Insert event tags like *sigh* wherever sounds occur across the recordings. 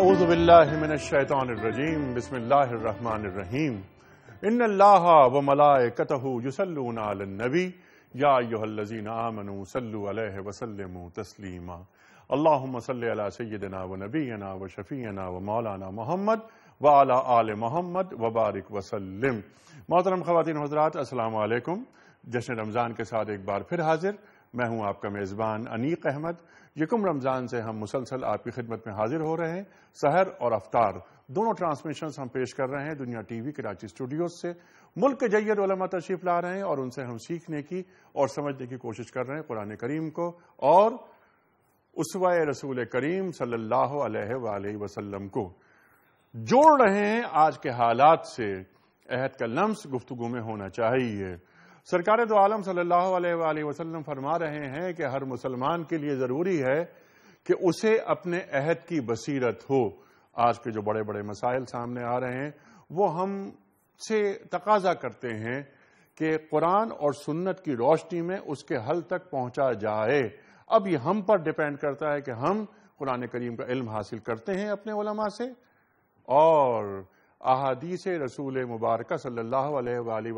अऊज़बिल्लिमिनशैतानरजीम बिसमीम इन अल्लाह व मलाकतहूसलनबी या युहल्लजीनामनु सल्लु अलैहि वसल्लम तस्लीमा अल्लाहुम्म सल्लि अला सय्यिदिना व नबीना व शफीना व मौलाना मोहम्मद व अला आल मोहम्मद व बारिक वसल्लम मोहतरम खवातीन हजरात अस्सलाम वालेकुम जश्न रमज़ान के साथ एक बार फिर हाजिर मैं हूं आपका मेज़बान अनीक अहमद यकम रमज़ान से हम मुसलसल आपकी खिदमत में हाजिर हो रहे हैं सहर और अवतार दोनों ट्रांसमिशन हम पेश कर रहे हैं दुनिया टीवी कराची स्टूडियोज से मुल्क के जैद तशरीफ ला रहे हैं और उनसे हम सीखने की और समझने की कोशिश कर रहे हैं कुरान करीम को और उसवा रसूल करीम सल्लल्लाहु को जोड़ रहे हैं आज के हालात से अहद का लम्स गुफ्तगु में होना चाहिए सरकार दो तो आलम सल्लल्लाहु फरमा रहे हैं कि हर मुसलमान के लिए ज़रूरी है कि उसे अपने अहद की बसीरत हो आज के जो बड़े बड़े मसाइल सामने आ रहे हैं वो हम से तकाजा करते हैं कि कुरान और सुन्नत की रोशनी में उसके हल तक पहुंचा जाए अब ये हम पर डिपेंड करता है कि हम कुरान करीम का इल्म हासिल करते हैं अपने उलमा से और अहादीस रसूल मुबारक सल्ला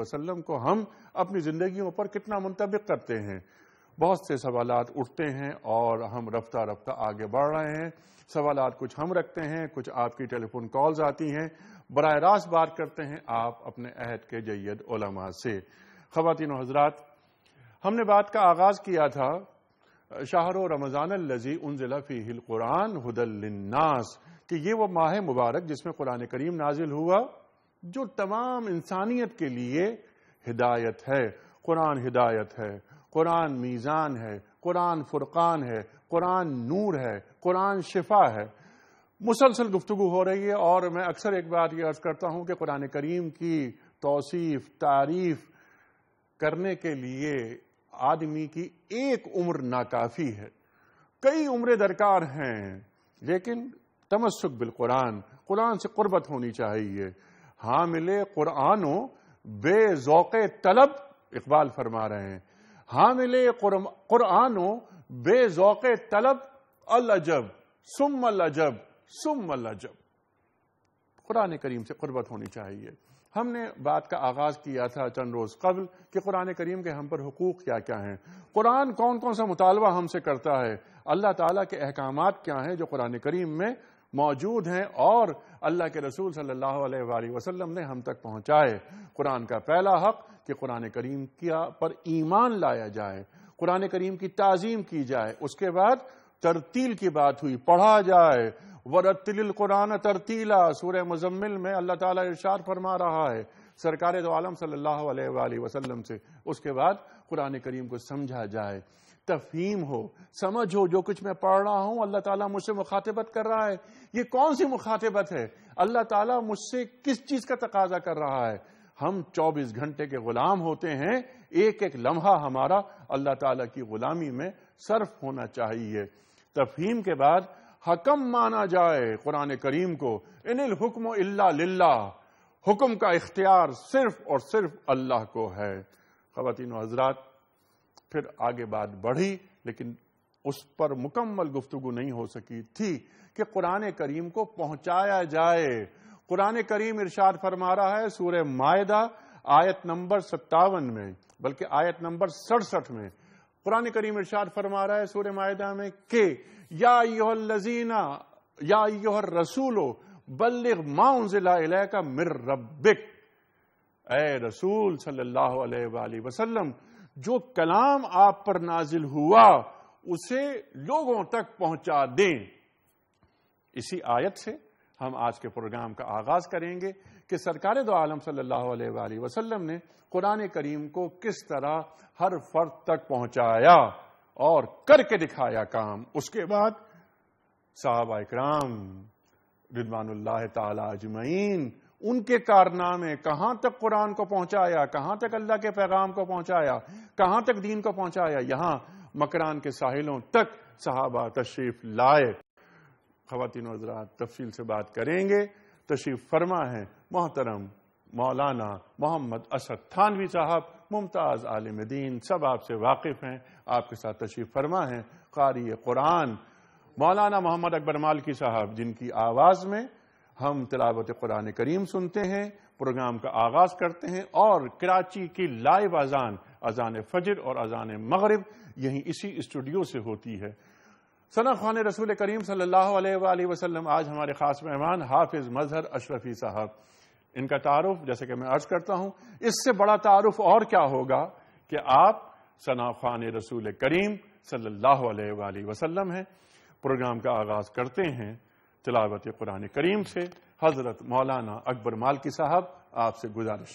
वसलम को हम अपनी ज़िंदगियों पर कितना मुंतबिक करते हैं बहुत से सवाल उठते हैं और हम रफ्ता रफ्ता आगे बढ़ रहे हैं सवाल कुछ हम रखते हैं कुछ आपकी टेलीफोन कॉल्स आती हैं बर रास्त बात करते हैं आप अपने अहद के जैद ओलमा से खातिन हजरात हमने बात का आगाज़ किया था शाहर रमज़ान लजी उन ज़िला हिल कुरान हदलनास कि ये वो माह मुबारक जिसमें कुरान करीम नाजिल हुआ जो तमाम इंसानियत के लिए हिदायत है कुरान हिदायत है कुरान मीज़ान है कुरान फुरकान है कुरान नूर है कुरान शिफा है मुसलसल गुफ्तु हो रही है और मैं अक्सर एक बात यह अर्ज करता हूँ कि कुरान करीम की तोसीफ तारीफ करने के लिए आदमी की एक उम्र नाकाफी है कई उम्रें दरकार हैं लेकिन तमस्क बिल कुरान कुरान से कुर्बत होनी चाहिए हाँ मिले कुरानों बेजौक तलब इकबाल फरमा रहे हैं हामिल कुरानो हो बेजौक तलब अल अजब सुम अल अजब सुम अल अजब कुरान करीम से कुर्बत होनी चाहिए हमने बात का आगाज किया था चंद रोज कबल कि कुरान करीम के हम पर हकूक क्या क्या हैं कुरान कौन कौन सा मुतालबा हमसे करता है अल्लाह ताला के अहकाम क्या हैं जो कुरान करीम में मौजूद हैं और अल्लाह के रसूल सल्लल्लाहु अलैहि वसल्लम ने हम तक पहुंचाए कुरान का पहला हक कि कुरान करीम किया पर ईमान लाया जाए कुरान करीम की ताजीम की जाए उसके बाद तरतील की बात हुई पढ़ा जाए वरतिल कुरान तरतीला सूर मुजम्मिल में अल्लाह ताला इरशाद फरमा रहा है सरकार दो आलम सल्लल्लाहु अलैहि वसल्लम से उसके बाद कुरान करीम को समझा जाए तफहीम हो समझ हो जो कुछ मैं पढ़ रहा हूं अल्लाह ताला मुझसे मुखातिबत कर रहा है ये कौन सी मुखातिबत है अल्लाह ताला मुझसे किस चीज का तकाजा कर रहा है हम 24 घंटे के गुलाम होते हैं एक एक लम्हा हमारा अल्लाह ताला की गुलामी में सर्फ होना चाहिए तफहीम के बाद हकम माना जाए कुरान करीम को इनिल हुक्म इल्ला हुक्म का इख्तियार सिर्फ और सिर्फ अल्लाह को है खातिन हजरात फिर आगे बात बढ़ी लेकिन उस पर मुकम्मल गुफ्तु नहीं हो सकी थी कि कुरान करीम को पहुंचाया जाए कुरान करीम इरशाद फरमा रहा है सूर्य मायदा आयत नंबर सत्तावन में बल्कि आयत नंबर सड़सठ में कुरान करीम इरशाद फरमा रहा है सूर्य मायदा में के या लजीना या योर रसूलो बल्लिग माउन जिला का मिर रबिक ए रसूल सल्लल्लाहु अलैहि वसल्लम जो कलाम आप पर नाजिल हुआ उसे लोगों तक पहुंचा दें इसी आयत से हम आज के प्रोग्राम का आगाज करेंगे कि सरकार दो आलम सल्लल्लाहु अलैहि वसल्लम ने कुरान करीम को किस तरह हर फर्द तक पहुंचाया और करके दिखाया काम उसके बाद साहबा इकराम रिदवान तजमैन उनके कारनामे कहां तक कुरान को पहुंचाया कहां तक अल्लाह के पैगाम को पहुंचाया कहां तक दीन को पहुंचाया यहां मकरान के साहिलों तक सहाबा तशरीफ लाए खातिन तफसील से बात करेंगे तशरीफ फरमा है मोहतरम मौलाना मोहम्मद असद थानवी साहब मुमताज़ आलिम दीन सब आपसे वाकिफ़ हैं आपके साथ तशरीफ फरमा है कारी कुरान मौलाना मोहम्मद अकबर मालकी साहब जिनकी आवाज़ में हम तिलावत कुरान करीम सुनते हैं प्रोग्राम का आगाज करते हैं और कराची की लाइव अजान अजान फजर और अजान मगरब यहीं इसी स्टूडियो से होती है सना खान रसूल करीम सल्लल्लाहु आज हमारे खास मेहमान हाफिज मजहर अशरफी साहब इनका तारुफ जैसे कि मैं अर्ज करता हूं इससे बड़ा तारुफ और क्या होगा कि आप सना खान रसूल करीम सल्लाह वसलम है प्रोग्राम का आगाज करते हैं तिलावत कुरान करीम से हजरत मौलाना अकबर मालकी साहब आपसे गुजारिश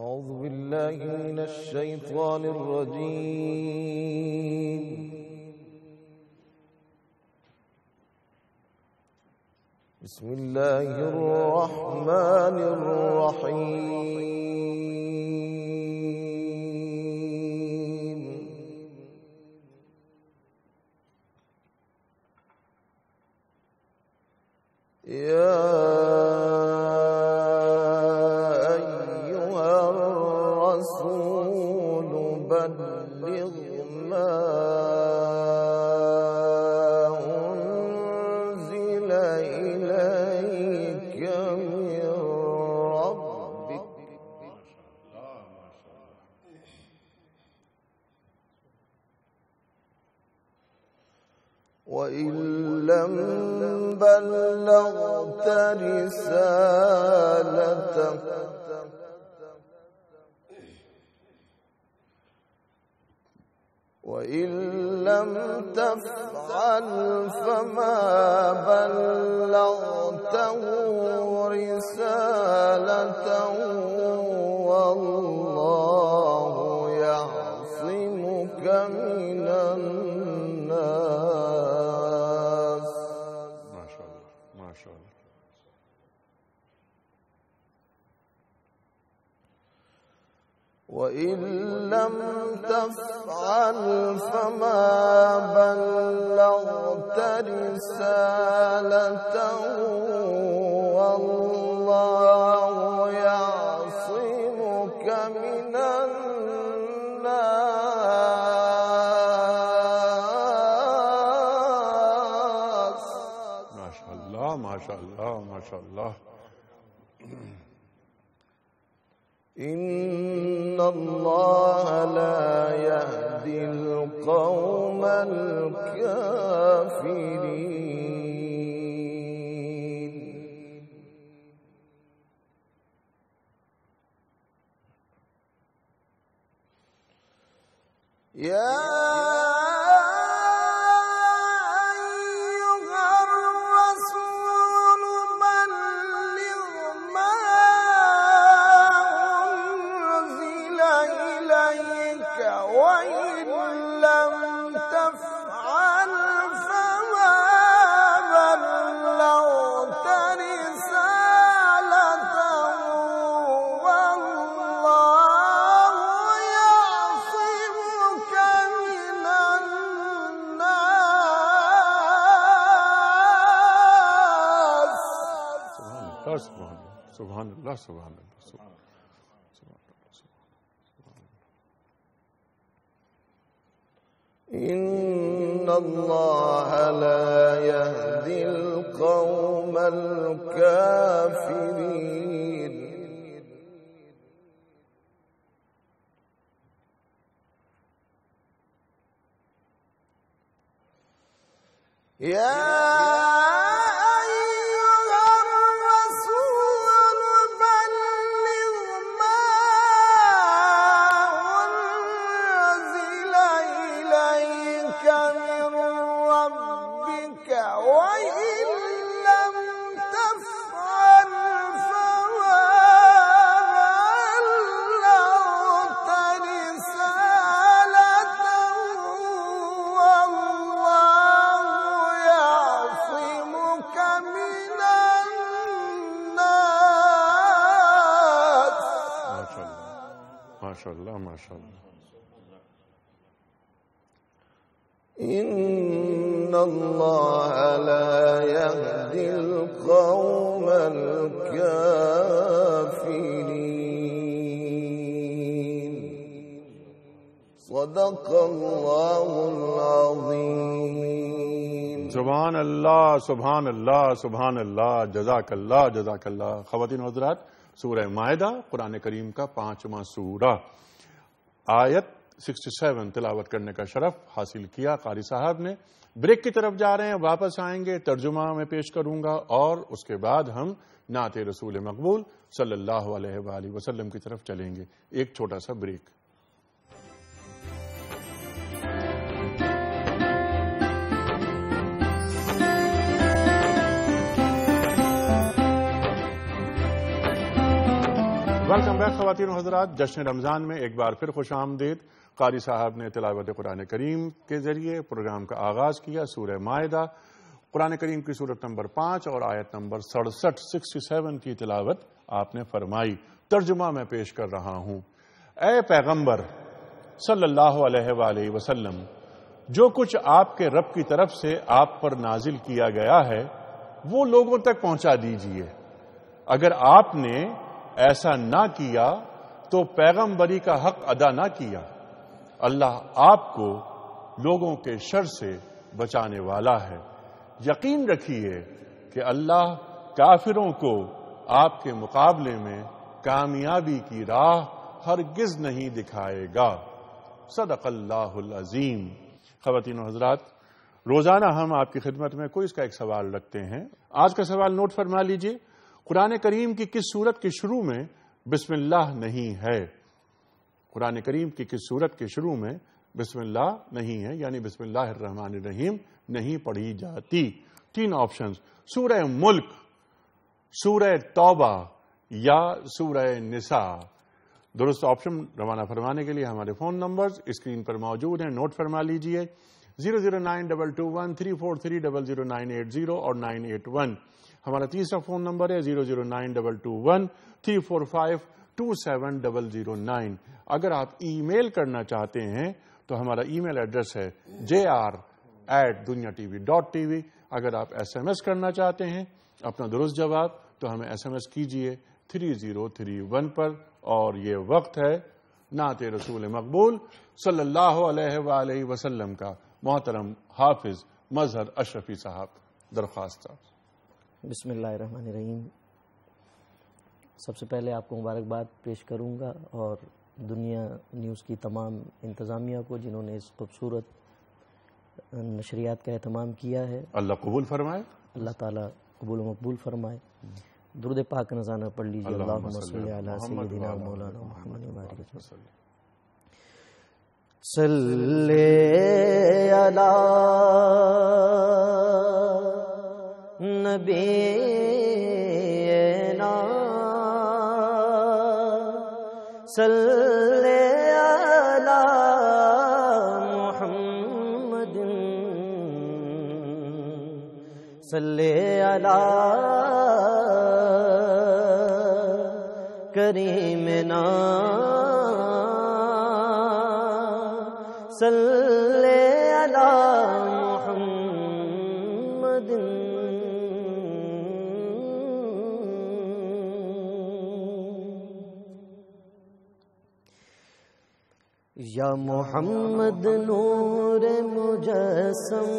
أعوذ بالله من الشيطان الرجيم بسم الله الرحمن الرحيم Yeah. رسالتك وإن لم تفعل فما بلغته رسالته والله يعصمك من وإن لم تفعل فما بلغت رسالته والله يعصمك من الناس ما شاء الله ما شاء الله ما شاء الله إن الله لا يهدي القوم الكافرين يا سبحان الله سبحان الله سبحان الله سبحان الله إن الله لا يهدي القوم الكافرين يا شاء الله ما شاء الله إن الله لا يهدي القوم الكافرين صدق الله العظيم سبحان الله سبحان الله سبحان الله جزاك الله جزاك الله خواتین حضرات सूरह मायदा कुरान करीम का पांचवा सूरा आयत 67 तिलावत करने का शरफ हासिल किया कारी साहब ने ब्रेक की तरफ जा रहे हैं वापस आएंगे तर्जुमा में पेश करूंगा और उसके बाद हम नाते रसूल मकबूल सल्लल्लाहु वसलम की तरफ चलेंगे एक छोटा सा ब्रेक वेलकम बैक खातिन हजरात जश्न रमज़ान में एक बार फिर खुश आमदेद कारी साहब ने तिलावत कुरान करीम के जरिए प्रोग्राम का आगाज़ किया सूर्य माहा कुरान करीम की सूरत नंबर पांच और आयत नंबर सड़सठ सिक्सटी सेवन की तिलावत आपने फरमाई तर्जुमा मैं पेश कर रहा हूँ ए पैगम्बर सल्ला वसलम जो कुछ आपके रब की तरफ से आप पर नाजिल किया गया है वो लोगों तक पहुंचा दीजिए अगर आपने ऐसा ना किया तो पैगंबरी का हक अदा ना किया अल्लाह आपको लोगों के शर से बचाने वाला है यकीन रखिए कि अल्लाह काफिरों को आपके मुकाबले में कामयाबी की राह हरगिज नहीं दिखाएगा सदकल्लाजीम खवतिन हजरात रोजाना हम आपकी खिदमत में कोई इसका एक सवाल रखते हैं आज का सवाल नोट फरमा लीजिए कुरान करीम की किस सूरत के शुरू में बिस्मिल्लाह नहीं है कुरान करीम की किस सूरत के शुरू में बिस्मिल्लाह नहीं है यानी बिस्मिल्लाहमान रहीम नहीं पढ़ी जाती तीन ऑप्शन सूरह मुल्क सूरह तौबा या सूरह निसा दुरुस्त ऑप्शन रवाना फरमाने के लिए हमारे फ़ोन नंबर्स स्क्रीन पर मौजूद हैं नोट फरमा लीजिए zero zero nine double two one three four three double zero nine eight zero और नाइन एट वन हमारा तीसरा फोन नंबर है zero zero nine double two one three four five two seven double zero nine अगर आप email करना चाहते हैं तो हमारा ईमेल एड्रेस है J R eight Dunya TV dot TV अगर आप एसएमएस करना चाहते हैं अपना दुरुस्त जवाब तो हमें एसएमएस कीजिए थ्री जीरो थ्री वन पर और ये वक्त है नाते रसूल मकबूल सल्लल्लाहु अलैहि वसल्लम का मोहतरम हाफिज मजहर अशरफी साहब दरख्वास्त बिसमीम सबसे पहले आपको मुबारकबाद पेश करूंगा और दुनिया न्यूज़ की तमाम इंतज़ामिया को जिन्होंने इस खूबसूरत नशरियात का अहतमाम किया है अल्लाह कबूल फरमाए अल्लाह ताला कबूल मकबूल फरमाए दुरुद पाक नजाना पढ़ लीजिए सल्ले अला नबी ना सल्ले अला मोहम्मद सल्ले अला करीम ना सल्ले या मोहम्मद नूर मुजस्म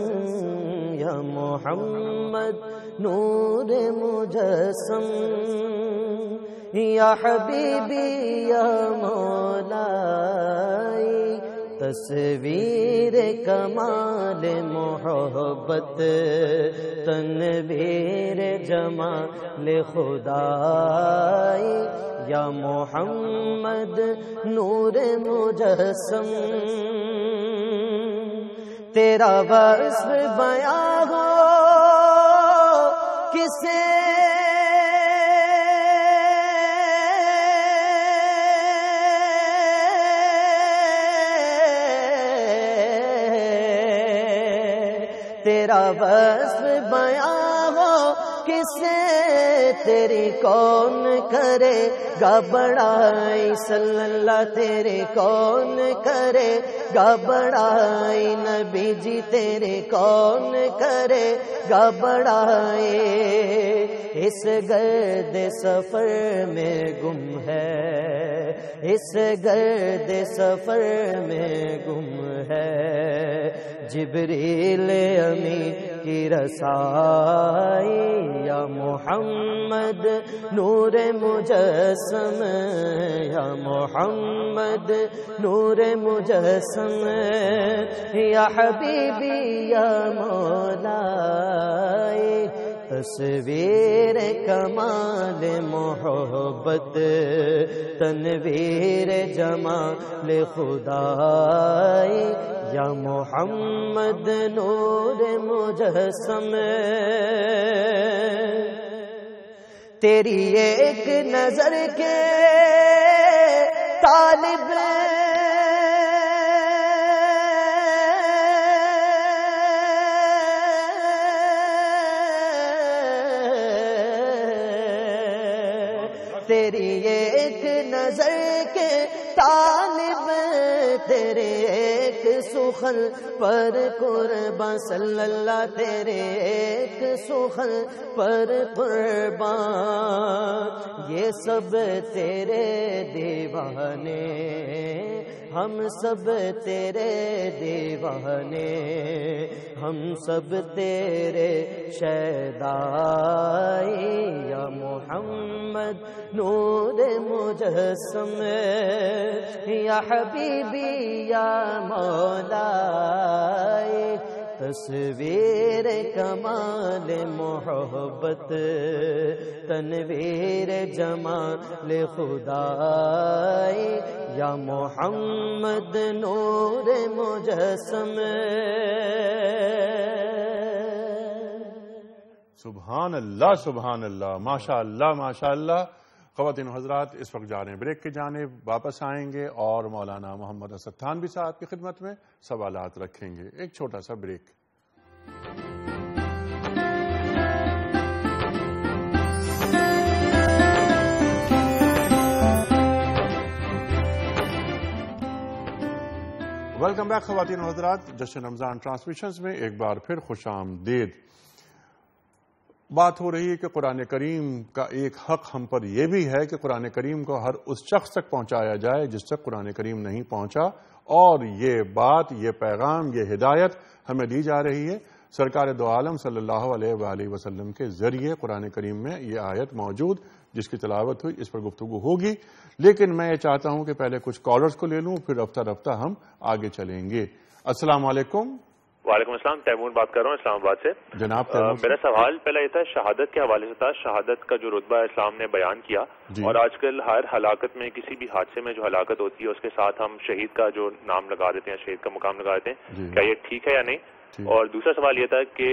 या मोहम्मद नूर मुजस्म या हबीबी या मौलाई तस्वीर कमाल मोहब्बत तनवीर जमाल खुदाई या मोहम्मद नूर मुजस्म तेरा बस बया हो किसे तेरा बस बया किसे तेरी कौन करे गबड़ाई सल्लल्लाह तेरे कौन करे गबड़ाई नबी जी तेरे कौन करे गबड़ाए इस गर्द सफर में गुम है इस गर्द सफर में गुम है जिबरील अमी की रसाई या मोहम्मद नूर मुजस्म या मोहम्मद नूर मुजस्म या हबीबी या मौलाई तस्वीर कमाल मोहब्बत तनवीर जमाल खुदाई या मोहम्मद नूर मुजस्म तेरी एक नजर के तालिब तेरी एक नजर के तालिब तेरे एक सुखल पर कुरबा सल्लल्ला तेरे एक सुखल पर कुरबा ये सब तेरे दीवाने हम सब तेरे दीवाने हम सब तेरे शैदाई या मोहम्मद नूर मुजस्म या हबीबी या मौलाई तस्वीर कमाल मोहब्बत तनवीर जमाल खुदाई या मोहम्मद नूर मुजसम सुबहान अल्लाह सुबहान अल्लाह माशा अल्लाह माशा अल्लाह खवतिन हजरात इस वक्त जा रहे हैं ब्रेक की जाने वापस आएंगे और मौलाना मोहम्मद असद खान भी साहब की खिदमत में सवाल रखेंगे एक छोटा सा ब्रेक वेलकम बैक खातिन हजरात जश्न रमजान ट्रांसमिशन में एक बार फिर खुश आमदेद बात हो रही है कि कुरान करीम का एक हक हम पर यह भी है कि कुरान करीम को हर उस शख्स तक पहुंचाया जाए जिस तक कुरान करीम नहीं पहुंचा और ये बात ये पैगाम ये हिदायत हमें दी जा रही है सरकार दो आलम सल्ला वसलम के ज़रिए कुरान करीम में ये आयत मौजूद जिसकी तलावत हुई इस पर गुफ्तु होगी लेकिन मैं ये चाहता हूं कि पहले कुछ कॉलर्स को ले लूं फिर रफ्ता रफ्ता हम आगे चलेंगे असलामेकुम वालेकुम असलम तैमूर बात कर रहा हूँ इस्लामाबाद से जनाब आ, मेरा सवाल पहला ये था शहादत के हवाले से था शहादत का जो रुतबा इस्लाम ने बयान किया और आजकल हर हलाकत में किसी भी हादसे में जो हलाकत होती है उसके साथ हम शहीद का जो नाम लगा देते हैं शहीद का मुकाम लगा देते हैं क्या ये ठीक है या नहीं और दूसरा सवाल ये था कि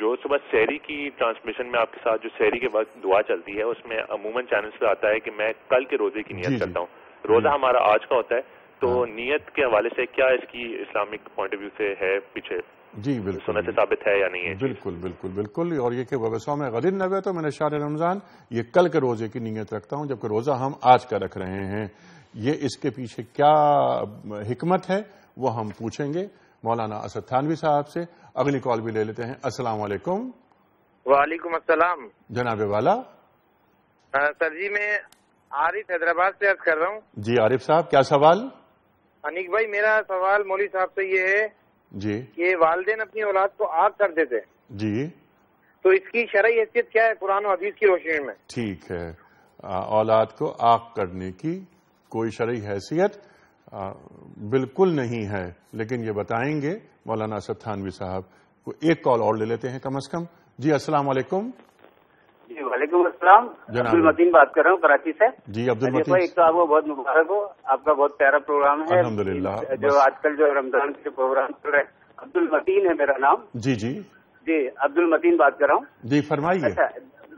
जो सुबह शहरी की ट्रांसमिशन में आपके साथ जो शहरी के वक्त दुआ चलती है उसमें अमूमन चैनल पे आता है कि मैं कल के रोजे की नीयत करता हूँ रोजा हमारा आज का होता है तो हाँ। नीयत के हवाले से क्या इसकी इस्लामिक पॉइंट ऑफ व्यू से है पीछे जी बिल्कुल सुनत साबित है या नहीं है बिल्कुल बिल्कुल बिल्कुल और ये कि वबसा में गदिर नबे तो मैंने शार रमजान ये कल के रोजे की नीयत रखता हूँ जबकि रोजा हम आज का रख रहे हैं ये इसके पीछे क्या हिकमत है वो हम पूछेंगे मौलाना असद थानवी साहब से अगली कॉल भी ले लेते हैं अस्सलाम वालेकुम वालेकुम असलम जनाबे वाला सर जी मैं आरिफ हैदराबाद से अर्ज कर रहा हूँ जी आरिफ साहब क्या सवाल अनिक भाई मेरा सवाल मोली साहब से ये है जी ये वालदेन अपनी औलाद को आग कर देते जी तो इसकी शरय हैसियत क्या है कुरान हदीस की रोशनी में ठीक है औलाद को आग करने की कोई शरय हैसियत बिल्कुल नहीं है लेकिन ये बताएंगे मौलाना सत्थानवी साहब को एक कॉल और ले लेते हैं कम अज कम जी असलामेकुम वालेकुम अब्दुल मतीन बात कर रहा हूँ कराची से जी अब्दुल मतीन एक तो आपको बहुत मुबारक हो आपका बहुत प्यारा प्रोग्राम है अल्हम्दुलिल्लाह जो आजकल जो रमजान के प्रोग्राम चल रहे अब्दुल मतीन है मेरा नाम जी जी जी अब्दुल मतीन बात कर रहा हूँ जी फरमाइए अच्छा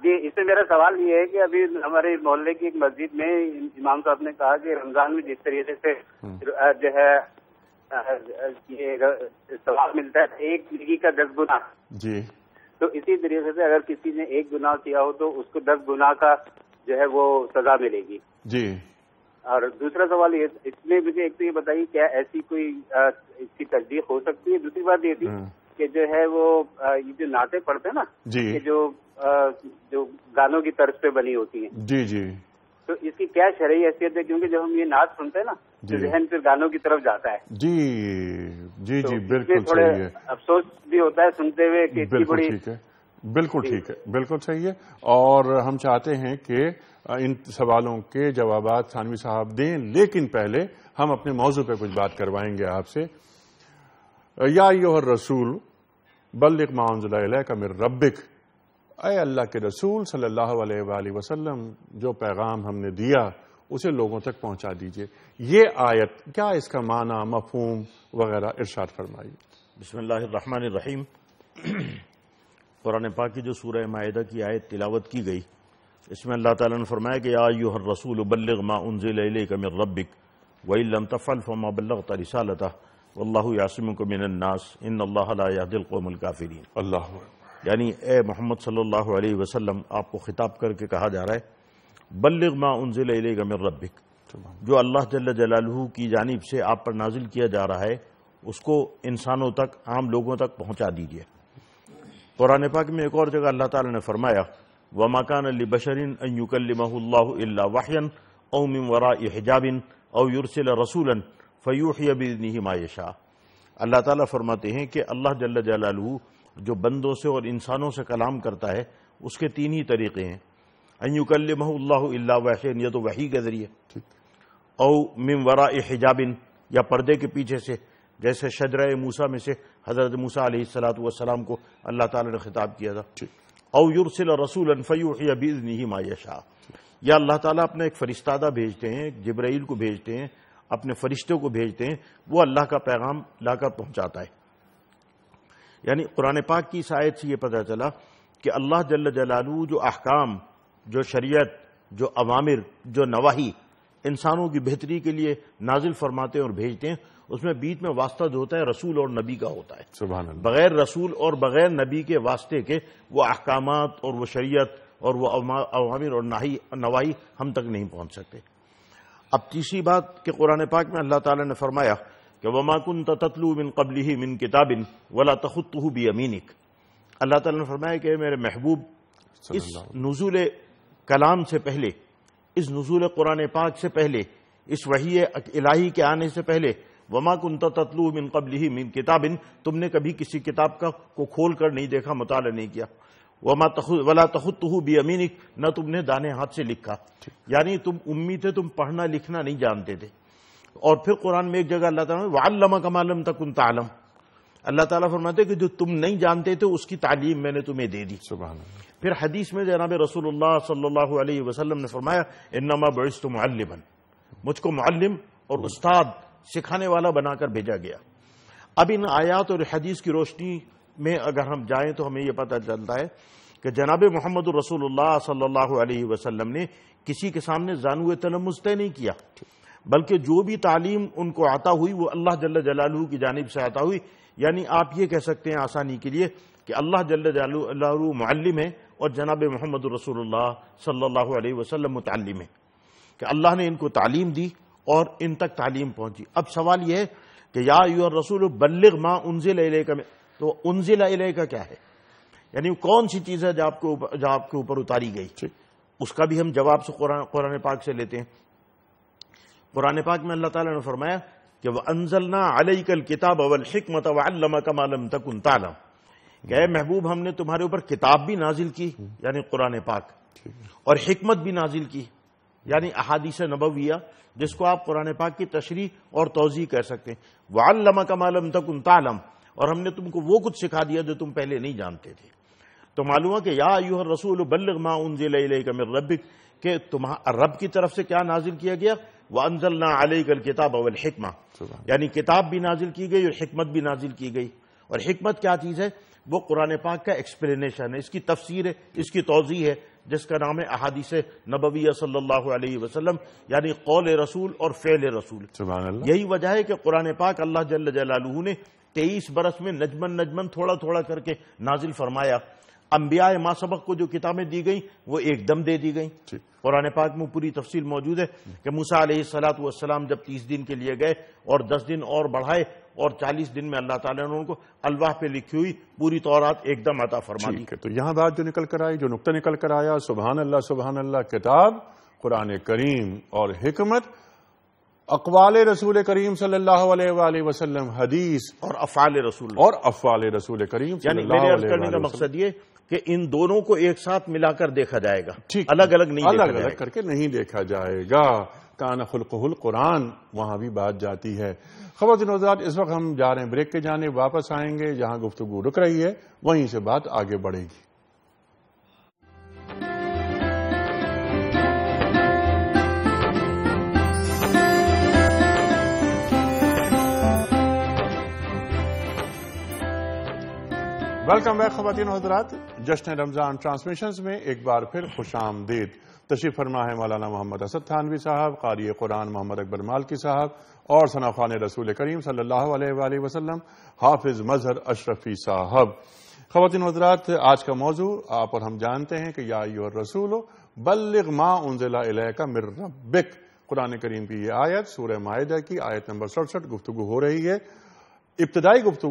जी इसमें मेरा सवाल ये है कि अभी हमारे मोहल्ले की एक मस्जिद में इमाम साहब ने कहा कि रमजान में जिस तरीके से हम्म। जो है ये सवाल मिलता है एक का दस गुना जी तो इसी तरीके से अगर किसी ने एक गुना किया हो तो उसको दस गुनाह का जो है वो सजा मिलेगी जी और दूसरा सवाल ये इसमें मुझे एक तो ये बताइए क्या ऐसी कोई आ, इसकी तस्दीक हो सकती है दूसरी बात ये थी हम्म। कि जो है वो आ, ये जो नाते पढ़ते हैं ना कि जो आ, जो गानों की तर्ज पे बनी होती है जी जी तो इसकी क्या शरीय हैसियत है क्योंकि जब हम ये नाच सुनते हैं ना तो जहन फिर गानों की तरफ जाता है जी जी तो जी बिल्कुल थोड़े अफसोस भी होता है सुनते हुए बिल्कुल ठीक है बिल्कुल ठीक है बिल्कुल सही है और हम चाहते हैं कि इन सवालों के जवाब थानवी साहब दें लेकिन पहले हम अपने मौजू पर कुछ बात करवाएंगे आपसे या योहर रसूल बल्लिक माउजिला का मिर रबिक अय अल्लाह के रसूल सल्लल्लाहु अलैहि वसल्लम जो पैगाम हमने दिया उसे लोगों तक पहुंचा दीजिए ये आयत क्या इसका माना मफहूम वगैरह इरशाद फरमाइए बसमीम *clears throat* कुरान पाक की जो सूरह माहा की आयत तिलावत की गई इसमें अल्लाह ताला ने फरमाया कि आयू हर रसूल बल्लग मा उनजिल कमिर रबिक वम तफ़ल फमा बल्लग तरिसालता वल्लासम को मिनन्नास इन अल्लाह दिल कोमल काफिरीन अल्लाह यानी ए मोहम्मद सल्लल्लाहु अलैहि वसल्लम आपको ख़िताब करके कहा जा रहा है बल्लग माँ उनजिल गमिर रबिक जो अल्लाह जल्ल जलालहू की जानिब से आप पर नाजिल किया जा रहा है उसको इंसानों तक आम लोगों तक पहुँचा दीजिए कुरान पाक में एक और जगह अल्लाह ताला ने फरमाया व मकान अली बशरिन अयुकल्ला वाहन ओमिम वरा हिजाबिन अयुरसिल रसूलन फ़यूह अबिन मायशा अल्लाह ताला फरमाते हैं कि अल्लाह जल्ल जलालहू जो बंदों से और इंसानों से कलाम करता है उसके तीन ही तरीके हैं अयुकल्ला वहन या तो वही के ज़रिए औ मिमवरा हिजाबिन या पर्दे के पीछे से जैसे शजर मूसा में से हज़रत मूसा सलाम को अल्लाह ताला ने खिताब किया था औ युरसिल रसूल अनफ़यूया बीज नहीं मायशा या अल्लाह ताला अपना एक फरिश्तादा भेजते हैं जब्राइल को भेजते हैं अपने फरिश्तों को भेजते हैं वो अल्लाह का पैगाम लाकर पहुंचाता है यानी कुरान पाक की शायद से ये पता चला कि अल्लाह जल जलालू जो अहकाम जो शरीयत जो अवामिर जो नवाही इंसानों की बेहतरी के लिए नाजिल फरमाते हैं और भेजते हैं उसमें बीच में वास्ता जो होता है रसूल और नबी का होता है बगैर रसूल और बगैर नबी के वास्ते के वह अहकाम और वह शरीत और वह अवामिर और नाही नवाही हम तक नहीं पहुंच सकते अब तीसरी बात कि कुरान पाक में अल्लाह ताला ने फरमाया कि वमाकुन ततलू मिन कबली ही मिन किताबिन वला तखुतु भी अमीनिक अल्लाह ताला ने फरमाया कि मेरे महबूब इस नजूल कलाम से पहले इस नजूल कुरान पाक से पहले इस वही इलाही के आने से पहले वमा कुन तत्लू मिन कबली ही मिन किताबिन तुमने कभी किसी किताब का को खोल कर नहीं देखा मुताल नहीं किया वमा तखु वला तखुतु भी अमीनिक न तुमने दाने हाथ से लिखा यानी तुम उम्मीद थे तुम पढ़ना लिखना नहीं जानते थे और फिर कुरान में एक जगह अल्लाह ताला वालमा कमालम उन तालम अल्लाह ताला फरमाते कि जो तुम नहीं जानते थे उसकी तालीम मैंने तुम्हें दे दी सुबह फिर हदीस में जनाब रसूल सल्लल्लाहु अलैहि वसल्लम ने फरमाया इन्नमा बस तुम मुझको मालिम और उस्ताद सिखाने वाला बनाकर भेजा गया अब इन आयात और हदीस की रोशनी में अगर हम जाएं तो हमें यह पता चलता है कि जनाब मोहम्मद रसूल सल्लल्लाहु अलैहि वसल्लम ने किसी के सामने जानू तलमुज तय नहीं किया बल्कि जो भी तालीम उनको आता हुई वो अल्लाह जल्ल जलालू की जानब से आता हुई यानी आप ये कह सकते हैं आसानी के लिए कि अल्लाह जल्ल जलालू मालम है और जनाब मोहम्मद रसूल सल्ला वसलम मुतालिम है कि अल्लाह ने इनको तालीम दी और इन तक तालीम पहुंची अब सवाल यह है कि या यूर रसूल बल्लग माँ उनजिल तो उनजिल का क्या है यानी कौन सी चीज़ है जो आपके ऊपर जो आपके ऊपर उतारी गई उसका भी हम जवाब से कुरान पाक से लेते हैं कुरान पाक में अल्लाह ताला ने फरमाया कि वह अनजलना अलकल किताब अवल हमत वल्लम कमालम तकन तालम गए महबूब हमने तुम्हारे ऊपर किताब भी नाजिल की यानी कुरान पाक और हमत भी नाजिल की यानी अहादीस नबविया जिसको आप कुरान पाक की तशरी और तोजी कर सकते हैं वालम कमालम तकन तालम और हमने तुमको वो कुछ सिखा दिया जो तुम पहले नहीं जानते थे तो मालूम है कि या यूह रसूल बल्लग माँ उन जिले का मेरे रब के तुम रब की तरफ से क्या नाजिल किया गया वंजलना अली गल किताब अवल हिकमा यानी किताब भी नाजिल की गई और हिकमत भी नाजिल की गई और हिकमत क्या चीज़ है वो कुरान पाक का एक्सप्लेनेशन है इसकी तफसीर है इसकी तोजी है जिसका नाम है अहादीस नबवी सल्लल्लाहु अलैहि वसल्लम यानी कौल रसूल और फ़ैल रसूल यही वजह है कि कुरान पाक अल्लाह जल जलालू ने तेईस बरस में नजमन नजमन थोड़ा थोड़ा करके नाजिल फरमाया अम्बिया मा सबक को जो किताबें दी गई वो एकदम दे दी गई कुरान पाक में पूरी तफसील मौजूद है कि मूसा सलात वसलाम जब तीस दिन के लिए गए और दस दिन और बढ़ाए और चालीस दिन में अल्लाह ताला ने उनको अल्वाह पे लिखी हुई पूरी तौरात एकदम अता फरमा दी तो यहाँ बात जो निकल कर आई जो नुकता निकल कर आया सुबहान अल्लाह सुबहान अल्लाह किताब कुरान करीम और हमत अकवाल रसूल करीम सल्लल्लाहु हदीस और अफाल रसूल और अफाल रसूल करीम यानी मेरे अर्ज करने का मकसद ये कि इन दोनों को एक साथ मिलाकर देखा जाएगा ठीक अलग अलग नहीं अलग अलग करके नहीं देखा जाएगा कान खुलकुल कुरान वहां भी बात जाती है खबर नौजात इस वक्त हम जा रहे हैं ब्रेक के जाने वापस आएंगे जहां गुफ्तगु रुक रही है वहीं से बात आगे बढ़ेगी वेलकम बैक खातिन हजरात जश्न रमजान ट्रांसमिशन में एक बार फिर खुश आमदीद तशीफ फरमा है मौलाना मोहम्मद असद थानवी साहब कारी कुरान मोहम्मद अकबर मालकी साहब और सना खान रसूल करीम सल्ला वसलम हाफिज मजहर अशरफी साहब खवतिन हजरात आज का मौजू आप और हम जानते हैं कि या रसूल बल्लिग माँ उनजिला मिर रबिक कुरान करीम की यह आयत सूर्य माहिदा की आयत नंबर सड़सठ गुफ्तु हो रही है इब्तदाई गुफ्तु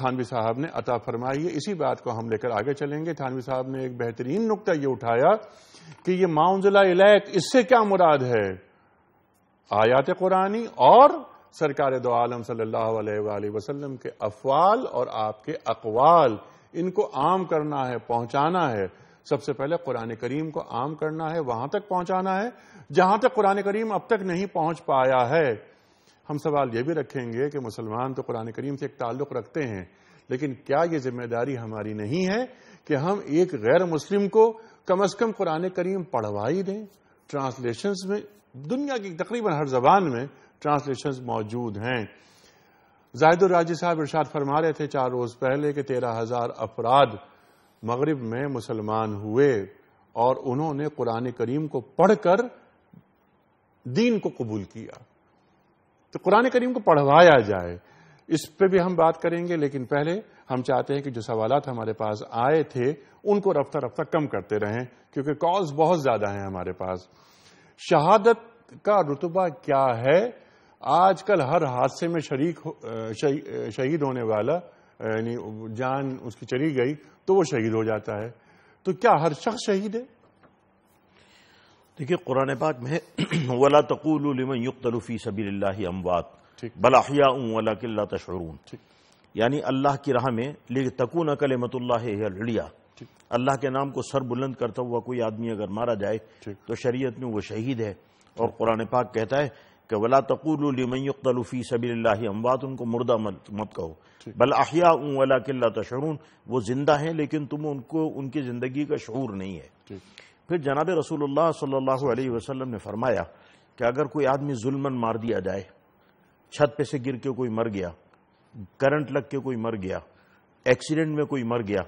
थानवी साहब ने अता फरमाई है इसी बात को हम लेकर आगे चलेंगे थानवी साहब ने एक बेहतरीन नुकता यह उठाया कि ये माउजिला इलैक इससे क्या मुराद है आयात कुरानी और सरकार दो आलम सल्लल्लाहु वसल्लम के अफवाल और आपके अकवाल इनको आम करना है पहुंचाना है सबसे पहले कुरान करीम को आम करना है वहां तक पहुंचाना है जहां तक कुरान करीम अब तक नहीं पहुंच पाया है हम सवाल ये भी रखेंगे कि मुसलमान तो कुरान करीम से एक ताल्लुक़ रखते हैं लेकिन क्या ये जिम्मेदारी हमारी नहीं है कि हम एक गैर मुस्लिम को कम अज़ कम कुरान करीम पढ़वा ही दें ट्रांसलेशन में दुनिया की तकरीबन हर जबान में ट्रांसलेशन मौजूद हैं जाहिद राजी साहब इर्शाद फरमा रहे थे चार रोज़ पहले कि तेरह हज़ार अफराद मगरब में मुसलमान हुए और उन्होंने कुरान करीम को पढ़कर दीन को कबूल किया तो कुरान करीम को पढ़वाया जाए इस पर भी हम बात करेंगे लेकिन पहले हम चाहते हैं कि जो सवाल हमारे पास आए थे उनको रफ्ता रफ्ता कम करते रहें क्योंकि कॉल्स बहुत ज्यादा हैं हमारे पास शहादत का रुतबा क्या है आजकल हर हादसे में शरीक शहीद होने वाला यानी जान उसकी चली गई तो वो शहीद हो जाता है तो क्या हर शख्स शहीद है देखिए कुरान पाक में *clears throat* वला तकूलमन युक्तलफ़ी सबील्ला अमवात बलाहिया तशरून यानी अल्लाह की राह में ले तकून कलमतल्ला रिया अल्लाह के नाम को सर बुलंद करता हुआ कोई आदमी अगर मारा जाए तो शरीयत में वो शहीद है और कुरान पाक कहता है कि वला तकूलमयुक्तलफ़ी सबील्ला अमवात उनको मुर्दा मत कहो बल अहिया वला किल्ला तशरून वो जिंदा है लेकिन तुम उनको उनकी ज़िंदगी का शूर नहीं है फिर जनाब रसूल सल्लल्लाहु अलैहि वसल्लम ने फरमाया कि अगर कोई आदमी जुल्मन मार दिया जाए छत पे से गिर के कोई मर गया करंट लग के कोई मर गया एक्सीडेंट में कोई मर गया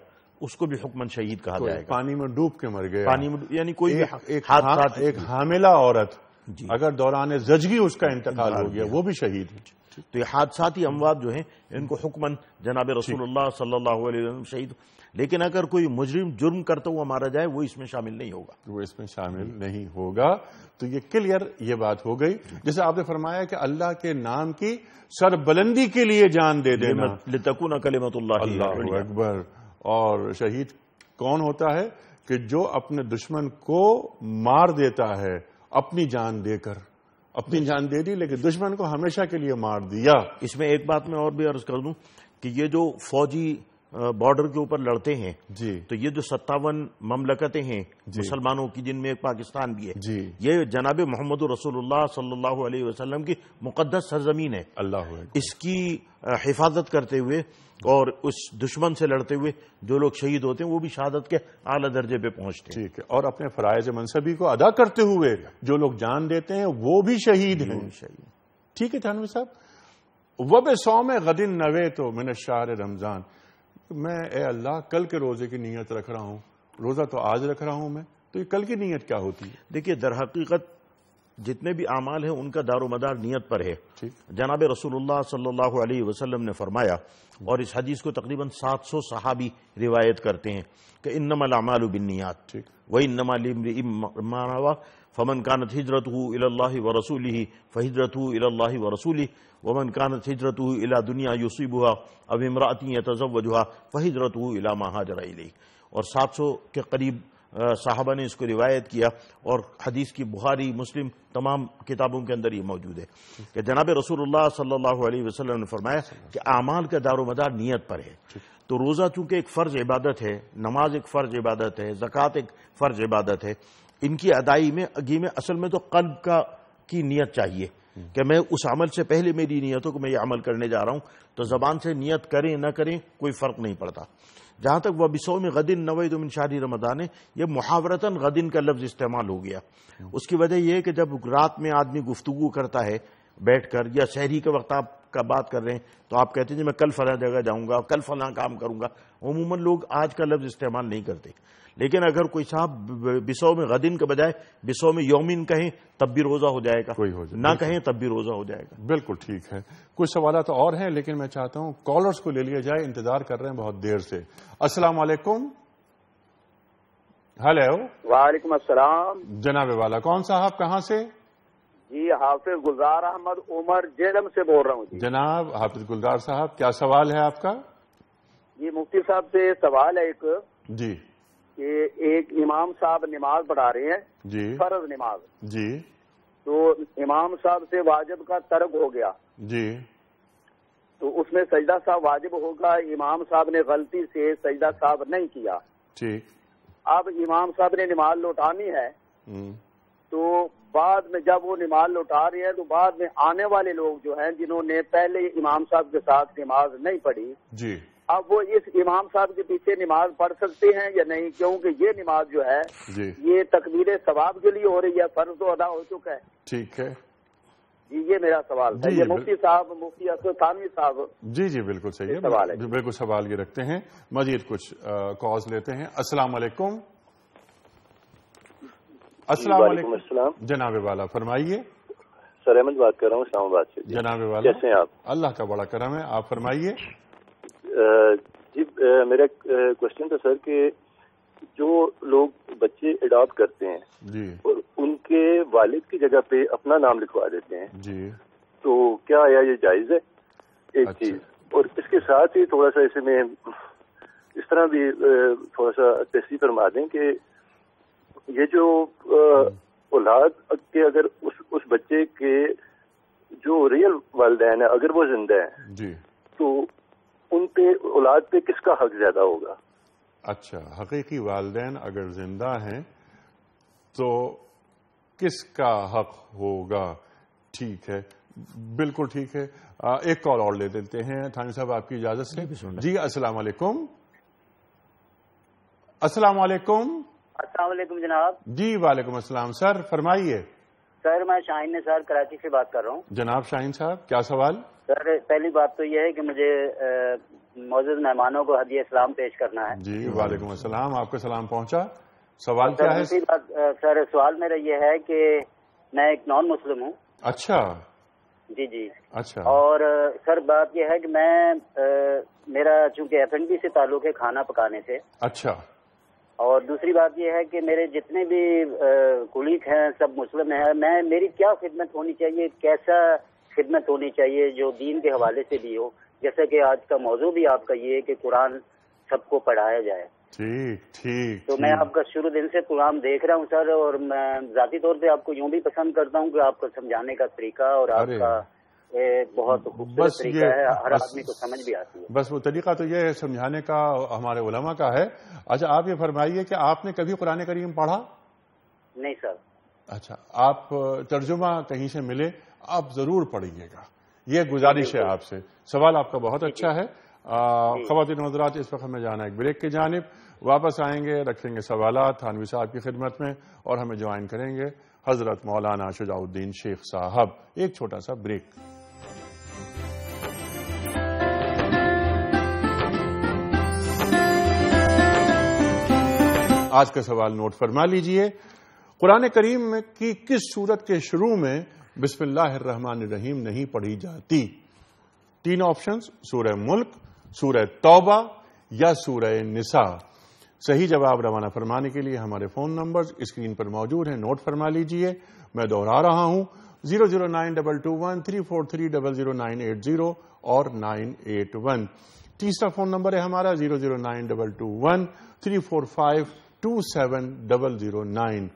उसको भी हुक्मन शहीद कहा जाएगा पानी में डूब के मर गया पानी में यानी कोई एक, हाथ, हाथ, हाथ एक हामिला औरत अगर दौरान जजगी उसका इंतकाल हो गया वो भी शहीद है तो ये हादसाती अमवाद जो है इनको हुक्मन जनाब रसूल सल्लल्लाहु शहीद लेकिन अगर कोई मुजरिम जुर्म करता हुआ मारा जाए वो इसमें शामिल नहीं होगा वो इसमें शामिल नहीं होगा तो ये क्लियर ये बात हो गई जैसे आपने फरमाया कि अल्लाह के नाम की सरबुलंदी के लिए जान दे देना तकून अकबर और शहीद कौन होता है कि जो अपने दुश्मन को मार देता है अपनी जान देकर अपनी जान दे दी लेकिन दुश्मन को हमेशा के लिए मार दिया इसमें एक बात मैं और भी अर्ज कर दूं कि ये जो फौजी बॉर्डर के ऊपर लड़ते हैं जी तो ये जो सत्तावन ममलकतें हैं मुसलमानों की जिनमें एक पाकिस्तान भी है जी ये जनाब मोहम्मद रसूलुल्लाह सल्लल्लाहु अलैहि वसल्लम की मुकद्दस सरजमीन है अल्लाह इसकी हिफाजत करते हुए और उस दुश्मन से लड़ते हुए जो लोग शहीद होते हैं वो भी शहादत के आला दर्जे पे पहुंचते हैं ठीक है और अपने फराइज मनसबी को अदा करते हुए जो लोग जान देते हैं वो भी शहीद हैं ठीक है थानवी साहब वब सौ में गदिन नवे तो मिन शाह रमजान कि मैं ए अल्लाह कल के रोज़े की नीयत रख रहा हूँ रोज़ा तो आज रख रहा हूँ मैं तो ये कल की नीयत क्या होती है देखिए दर हकीकत जितने भी अमाल हैं उनका दारोमदार नीयत पर है जनाब रसूलुल्लाह सल्लल्लाहु अलैहि वसल्लम ने फरमाया और इस हदीस को तकरीबन 700 सहाबी रिवायत करते हैं कि इनमल अमाल बिन नियात वही नमावा फमन कानत हिजरत इला व रसूल ही फ़हिजरत इला व रसूल वमन कानत हिजरत इला दुनिया यूसुब हुआ अब इमराती तजवजुआ फ़हिजरत इला महाजरा और सात सौ के करीब साहबा ने इसको रिवायत किया और हदीस की बुखारी मुस्लिम तमाम किताबों के अंदर ये मौजूद है कि जनाब रसूलुल्लाह सल्लल्लाहु अलैहि वसल्लम ने फरमाया कि अमाल का दारोमदार नीयत पर है तो रोज़ा चूंकि एक फ़र्ज़ इबादत है नमाज एक फ़र्ज़ इबादत है ज़क़़त एक फ़र्ज़ इबादत है इनकी अदाई में अगी में असल में तो कल्ब का की नीयत चाहिए हम्म। कि मैं उस अमल से पहले मेरी नीयत हो कि मैं ये अमल करने जा रहा हूं तो ज़बान से नीयत करें ना करें कोई फ़र्क नहीं पड़ता जहां तक वह बिसो में गदिन नवैदमिन शादी रमदान ये यह गदिन का लफ्ज़ इस्तेमाल हो गया हम्म। उसकी वजह यह है कि जब रात में आदमी गुफ्तगु करता है बैठ कर या शहरी के वक्त आप का बात कर रहे हैं तो आप कहते हैं जी मैं कल फला जगह जाऊंगा कल फला काम करूंगा अमूमन लोग आज का लफ्ज इस्तेमाल नहीं करते लेकिन अगर कोई साहब बिसो में गदिन के बजाय बिसो में योमिन कहें तब भी रोजा हो जाएगा कोई हो जाए ना कहें तब भी रोजा हो जाएगा बिल्कुल ठीक है कुछ सवाल तो और हैं लेकिन मैं चाहता हूं कॉलर्स को ले लिया जाए इंतजार कर रहे हैं बहुत देर से असलाम वालेकुम हेलो वालेकुम अस्सलाम जनाबे वाला कौन साहब कहाँ से जी हाफिज गुलजार अहमद उमर जेलम से बोल रहा हूँ जनाब हाफिज गुलजार साहब क्या सवाल है आपका जी मुफ्ती साहब से सवाल है एक जी कि एक इमाम साहब नमाज पढ़ा रहे हैं जी फर्ज नमाज जी तो इमाम साहब से वाजिब का तर्क हो गया जी तो उसमें सजदा साहब वाजिब होगा इमाम साहब ने गलती से सजदा साहब नहीं किया ठीक अब इमाम साहब ने नमाज लौटानी है हम्म। तो बाद में जब वो नमाज लौटा रहे हैं तो बाद में आने वाले लोग जो हैं जिन्होंने पहले इमाम साहब के साथ नमाज नहीं पढ़ी जी अब वो इस इमाम साहब के पीछे नमाज पढ़ सकते हैं या नहीं क्योंकि ये नमाज जो है ये तकबीर सवाब के लिए हो रही है फर्ज तो अदा हो चुका है ठीक है जी ये मेरा सवाल है ये मुफ्ती साहब मुफ्ती असद साहब जी जी बिल्कुल सही है सवाल है बिल्कुल सवाल ये रखते हैं मजीद कुछ कॉज लेते हैं असलामेकुम अस्सलाम जनाब वाला फरमाइए सर अहमद बात कर रहा हूँ इस्लामाबाद से जनाब वाला कैसे हैं आप अल्लाह का बड़ा करम है आप फरमाइए जी मेरा क्वेश्चन था सर कि जो लोग बच्चे अडॉप्ट करते हैं जी और उनके वालिद की जगह पे अपना नाम लिखवा देते हैं जी तो क्या आया ये जायज है एक अच्छा। चीज और इसके साथ ही थोड़ा सा इसमें इस तरह भी थोड़ा सा तस्वीर फरमा दें कि ये जो औलाद के अगर उस उस बच्चे के जो रियल वालदेन है अगर वो जिंदा है जी तो उन पे औलाद पे किसका हक ज्यादा होगा अच्छा हकीकी वालदेन अगर जिंदा हैं तो किसका हक होगा ठीक है बिल्कुल ठीक है आ, एक कॉल और ले देते हैं थानी साहब आपकी इजाजत से जी अस्सलाम असलामेकुम असलम जनाब जी वालेकुम असलम सर फरमाइए सर मैं शाहिन सर कराची से बात कर रहा हूँ जनाब शाहिन साहब क्या सवाल सर पहली बात तो यह है कि मुझे मौजूद मेहमानों को हदी इस्लाम पेश करना है जी वालेकुम असलम आपको सलाम पहुँचा सवाल क्या है सर सवाल मेरा यह है कि मैं एक नॉन मुस्लिम हूँ अच्छा जी जी अच्छा और सर बात यह है कि मैं आ, मेरा चूंकि एफ से ताल्लुक है खाना पकाने से अच्छा और दूसरी बात यह है कि मेरे जितने भी कुलीग हैं सब मुस्लिम हैं मैं मेरी क्या खिदमत होनी चाहिए कैसा खिदमत होनी चाहिए जो दीन के हवाले से भी हो जैसा कि आज का मौजू भी आपका ये है कि कुरान सबको पढ़ाया जाए ठीक ठीक तो मैं आपका शुरू दिन से प्रोग्राम देख रहा हूँ सर और मैं जाती तौर पे आपको यूँ भी पसंद करता हूँ कि आपका समझाने का तरीका और आपका बहुत बस ये है हर आदमी को समझ भी आती है बस वो तरीका तो ये है समझाने का हमारे उलमा का है अच्छा आप ये फरमाइए कि आपने कभी कुरान करीम पढ़ा नहीं सर अच्छा आप तर्जुमा कहीं से मिले आप जरूर पढ़िएगा ये हाँ, गुजारिश है आपसे सवाल आपका बहुत अच्छा है खातिन हजरात इस वक्त हमें जाना है ब्रेक की जानब वापस आएंगे रखेंगे सवाल थानवी साहब की खिदमत में और हमें ज्वाइन करेंगे हजरत मौलाना शुजाउद्दीन शेख साहब एक छोटा सा ब्रेक आज का सवाल नोट फरमा लीजिए कुरान करीम की किस सूरत के शुरू में बिस्मिल्लाहमान रहीम नहीं पढ़ी जाती तीन ऑप्शन सूरह मुल्क सूरह तौबा या सूरह निसा सही जवाब रवाना फरमाने के लिए हमारे फोन नंबर्स स्क्रीन पर मौजूद हैं नोट फरमा लीजिए मैं दोहरा रहा हूं zero zero nine double two one three four three double zero nine eight zero और नाइन एट वन तीसरा फोन नंबर है हमारा zero zero nine double two one three four five two seven double zero nine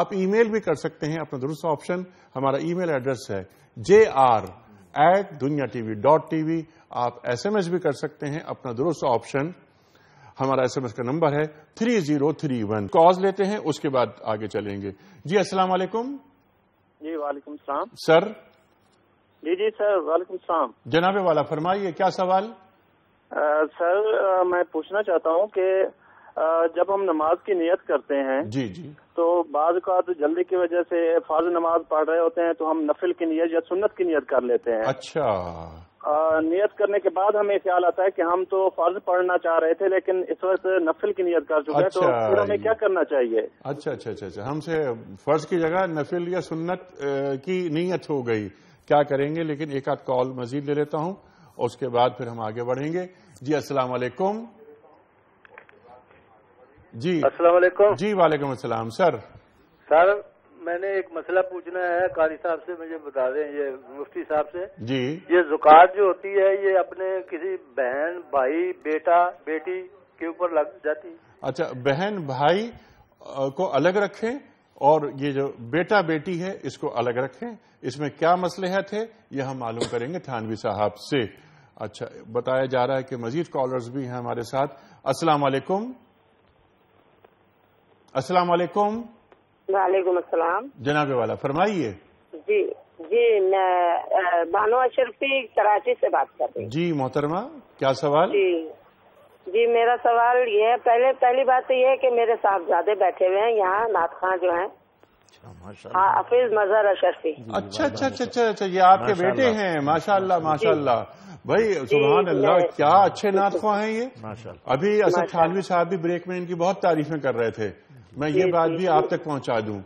आप email भी कर सकते हैं अपना दुरुस्त ऑप्शन हमारा ईमेल एड्रेस है J R eight Dunya TV dot TV आप एसएमएस भी कर सकते हैं अपना दुरुस्त ऑप्शन हमारा एसएमएस का नंबर है थ्री जीरो थ्री वन कॉज लेते हैं उसके बाद आगे चलेंगे जी अस्सलाम वालेकुम जी वालेकुम सलाम सर जी जी सर वालेकुम सलाम जनाब वाला फरमाइए क्या सवाल आ, सर आ, मैं पूछना चाहता हूँ कि जब हम नमाज की नियत करते हैं जी जी तो बाद का तो जल्दी की वजह से फाज नमाज पढ़ रहे होते हैं तो हम नफिल की नियत या सुन्नत की नियत कर लेते हैं अच्छा नियत करने के बाद हमें ख्याल आता है कि हम तो फर्ज पढ़ना चाह रहे थे लेकिन इस वक्त नफिल की नियत कर चुके अच्छा, हैं तो अच्छा, हमें क्या करना चाहिए अच्छा अच्छा अच्छा अच्छा हमसे फर्ज की जगह नफिल या सुन्नत की नीयत हो गई क्या करेंगे लेकिन एक आध कॉल मजीद ले लेता हूँ उसके बाद फिर हम आगे बढ़ेंगे जी असल वालेकुम जी असल जी वालेकुम असलम सर सर मैंने एक मसला पूछना है कारी साहब से मुझे बता दें ये मुफ्ती साहब से जी ये जुकात जो होती है ये अपने किसी बहन भाई बेटा बेटी के ऊपर लग जाती अच्छा बहन भाई को अलग रखें और ये जो बेटा बेटी है इसको अलग रखें इसमें क्या मसले है थे ये हम मालूम करेंगे थानवी साहब से अच्छा बताया जा रहा है कि मजीद कॉलर्स भी हैं हमारे साथ असलामेकुम असलामेकुम वालेकुम असलम जनाबे वाला फरमाइए जी जी मैं बानो अशरफी कराची से बात कर रही जी मोहतरमा क्या सवाल जी जी मेरा सवाल ये है पहले पहली बात तो ये है कि मेरे साहबजादे बैठे हुए हैं यहाँ नाथ खां जो हैं अच्छा, हाँ हफीज मजहर अशरफी अच्छा, अच्छा अच्छा अच्छा अच्छा अच्छा ये आपके बेटे हैं माशाल्लाह माशाल्लाह भाई सुबहान अल्लाह क्या अच्छे नाथ खां हैं ये अभी असद थानवी साहब भी ब्रेक में इनकी बहुत तारीफें कर रहे थे मैं ये बात भी आप तक पहुंचा दूं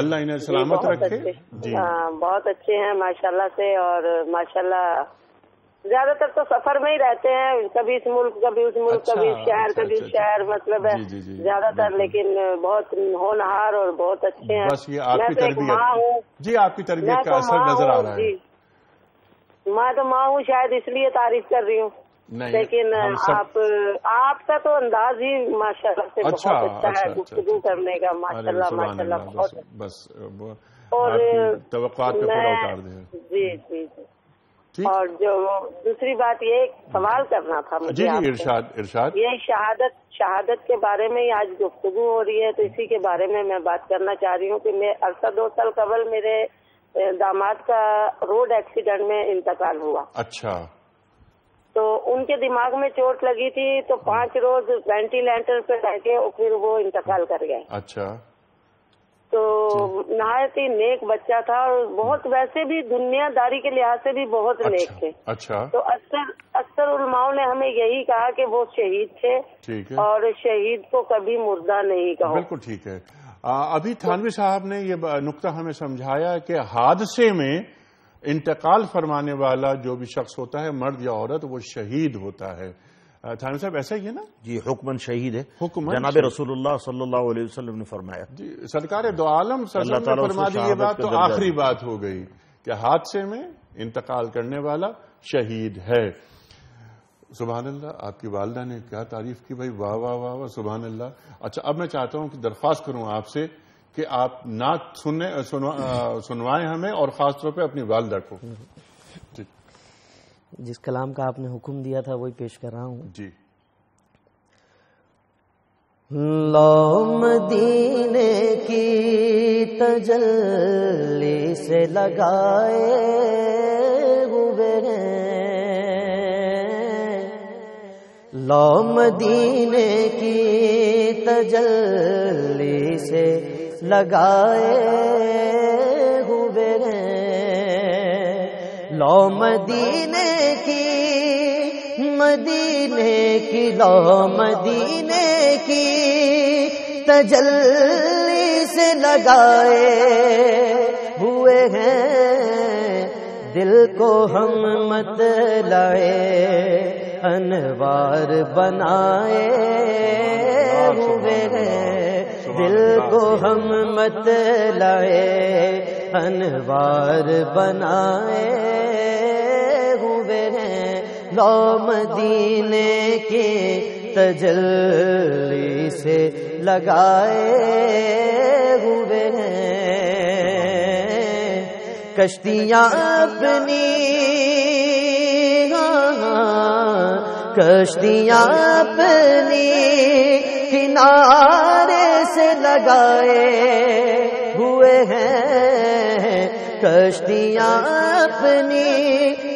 अल्लाह इन्हें सलामत रखे जी हाँ, बहुत अच्छे हैं माशाल्लाह से और माशाल्लाह ज्यादातर तो सफर में ही रहते हैं कभी इस मुल्क कभी उस मुल्क अच्छा, कभी इस अच्छा, शहर अच्छा, कभी अच्छा, शहर मतलब है ज्यादातर लेकिन बहुत होनहार और बहुत अच्छे हैं बस ये आपकी तो तरबियत जी आपकी तरबियत का तो असर नजर आ रहा है मैं तो माँ हूँ शायद इसलिए तारीफ कर रही हूँ नहीं लेकिन सब... आप आपका तो अंदाज ही माशाल्लाह से अच्छा, बहुत अच्छा, अच्छा है अच्छा, अच्छा, गुफ्तु अच्छा, करने का माशाल्लाह माशाल्लाह बहुत अच्छा। बस, और जी जी जी और जो दूसरी बात ये सवाल करना था मुझे जी इरशाद इरशाद ये शहादत शहादत के बारे में ही आज गुफ्तगु हो रही है तो इसी के बारे में मैं बात करना चाह रही हूँ कि मैं अरसा दो साल कबल मेरे दामाद का रोड एक्सीडेंट में इंतकाल हुआ अच्छा उनके दिमाग में चोट लगी थी तो पांच रोज वेंटिलेटर पे रह और फिर वो इंतकाल कर गए अच्छा तो नहायत ही नेक बच्चा था और बहुत वैसे भी दुनियादारी के लिहाज से भी बहुत अच्छा, नेक थे अच्छा तो अक्सर अक्सर उलमाओं ने हमें यही कहा कि वो शहीद थे ठीक है और शहीद को कभी मुर्दा नहीं कहा बिल्कुल ठीक है आ, अभी थानवी साहब ने ये नुकता हमें समझाया कि हादसे में इंतकाल फरमाने वाला जो भी शख्स होता है मर्द या औरत वो शहीद होता है थानिम साहब ऐसा ही है ना जी हुक्मन शहीद है जनाब रसूल ने फरमाया सरकार दो आलम फरमा दी ये बात तो आखिरी बात हो गई कि हादसे में इंतकाल करने वाला शहीद है सुबह अल्लाह आपकी वालदा ने क्या तारीफ की भाई वाह वाह वाह वाह सुबह अल्लाह अच्छा अब मैं चाहता हूं कि दरख्वास्त करूं आपसे कि आप नात सुने सुनवाएं हमें और खासतौर पर अपनी वालदा को जिस कलाम का आपने हुक्म दिया था वही पेश कर रहा हूँ जी मदीने दीने की तजल्ली से लगाए हुए लौ मदीने दीने की तजल्ली से लगाए हुए लो मदीने की मदीने की लो मदीने की तजल्ली से लगाए हुए हैं दिल को हम मत लाए अनवार बनाए हुए हैं दिल को हम मत लाए अनवार बनाए हुए हैं लोम दीने के तजल्ली से लगाए हुए हैं कश्तियां अपनी हाँ, हाँ, कश्तियां अपनी किनारे से लगाए हुए हैं कश्तियाँ अपनी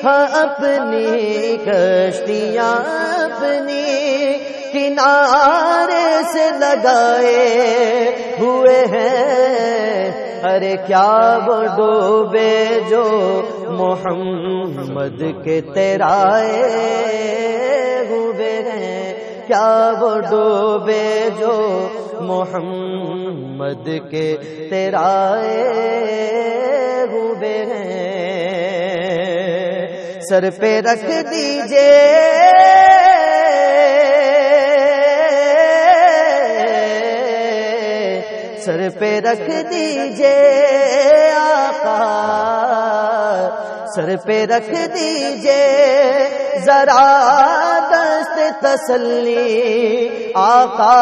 हाँ अपनी कश्तियाँ अपनी किनारे से लगाए हुए हैं अरे क्या वो डूबे जो मोहम्मद के तेराए हुए हैं क्या वो डूबे जो मोहम्मद के तेराए हुए हैं सर पे रख दीजिए सर पे रख दीजिए आका सर पे रख दीजिए जरा दस्त तसली आका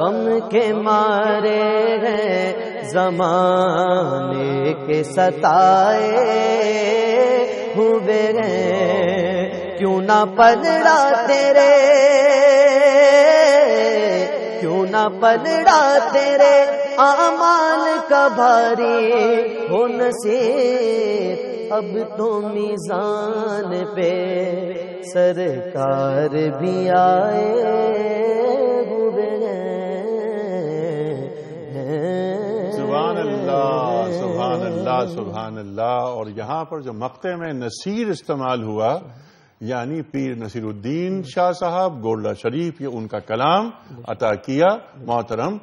हम के मारे हैं जमाने के सताए हुए क्यों ना पलड़ा तेरे क्यों ना पलड़ा तेरे आमाल का भारी हो नसीब अब तो मीजान पे सरकार भी आए हुए सुबहान अल्लाह सुबहान अल्लाह सुबहान अल्लाह और यहाँ पर जो मक्ते में नसीर इस्तेमाल हुआ यानी पीर नसीरुद्दीन शाह साहब गोल्डा शरीफ ये उनका कलाम अता किया मोहतरम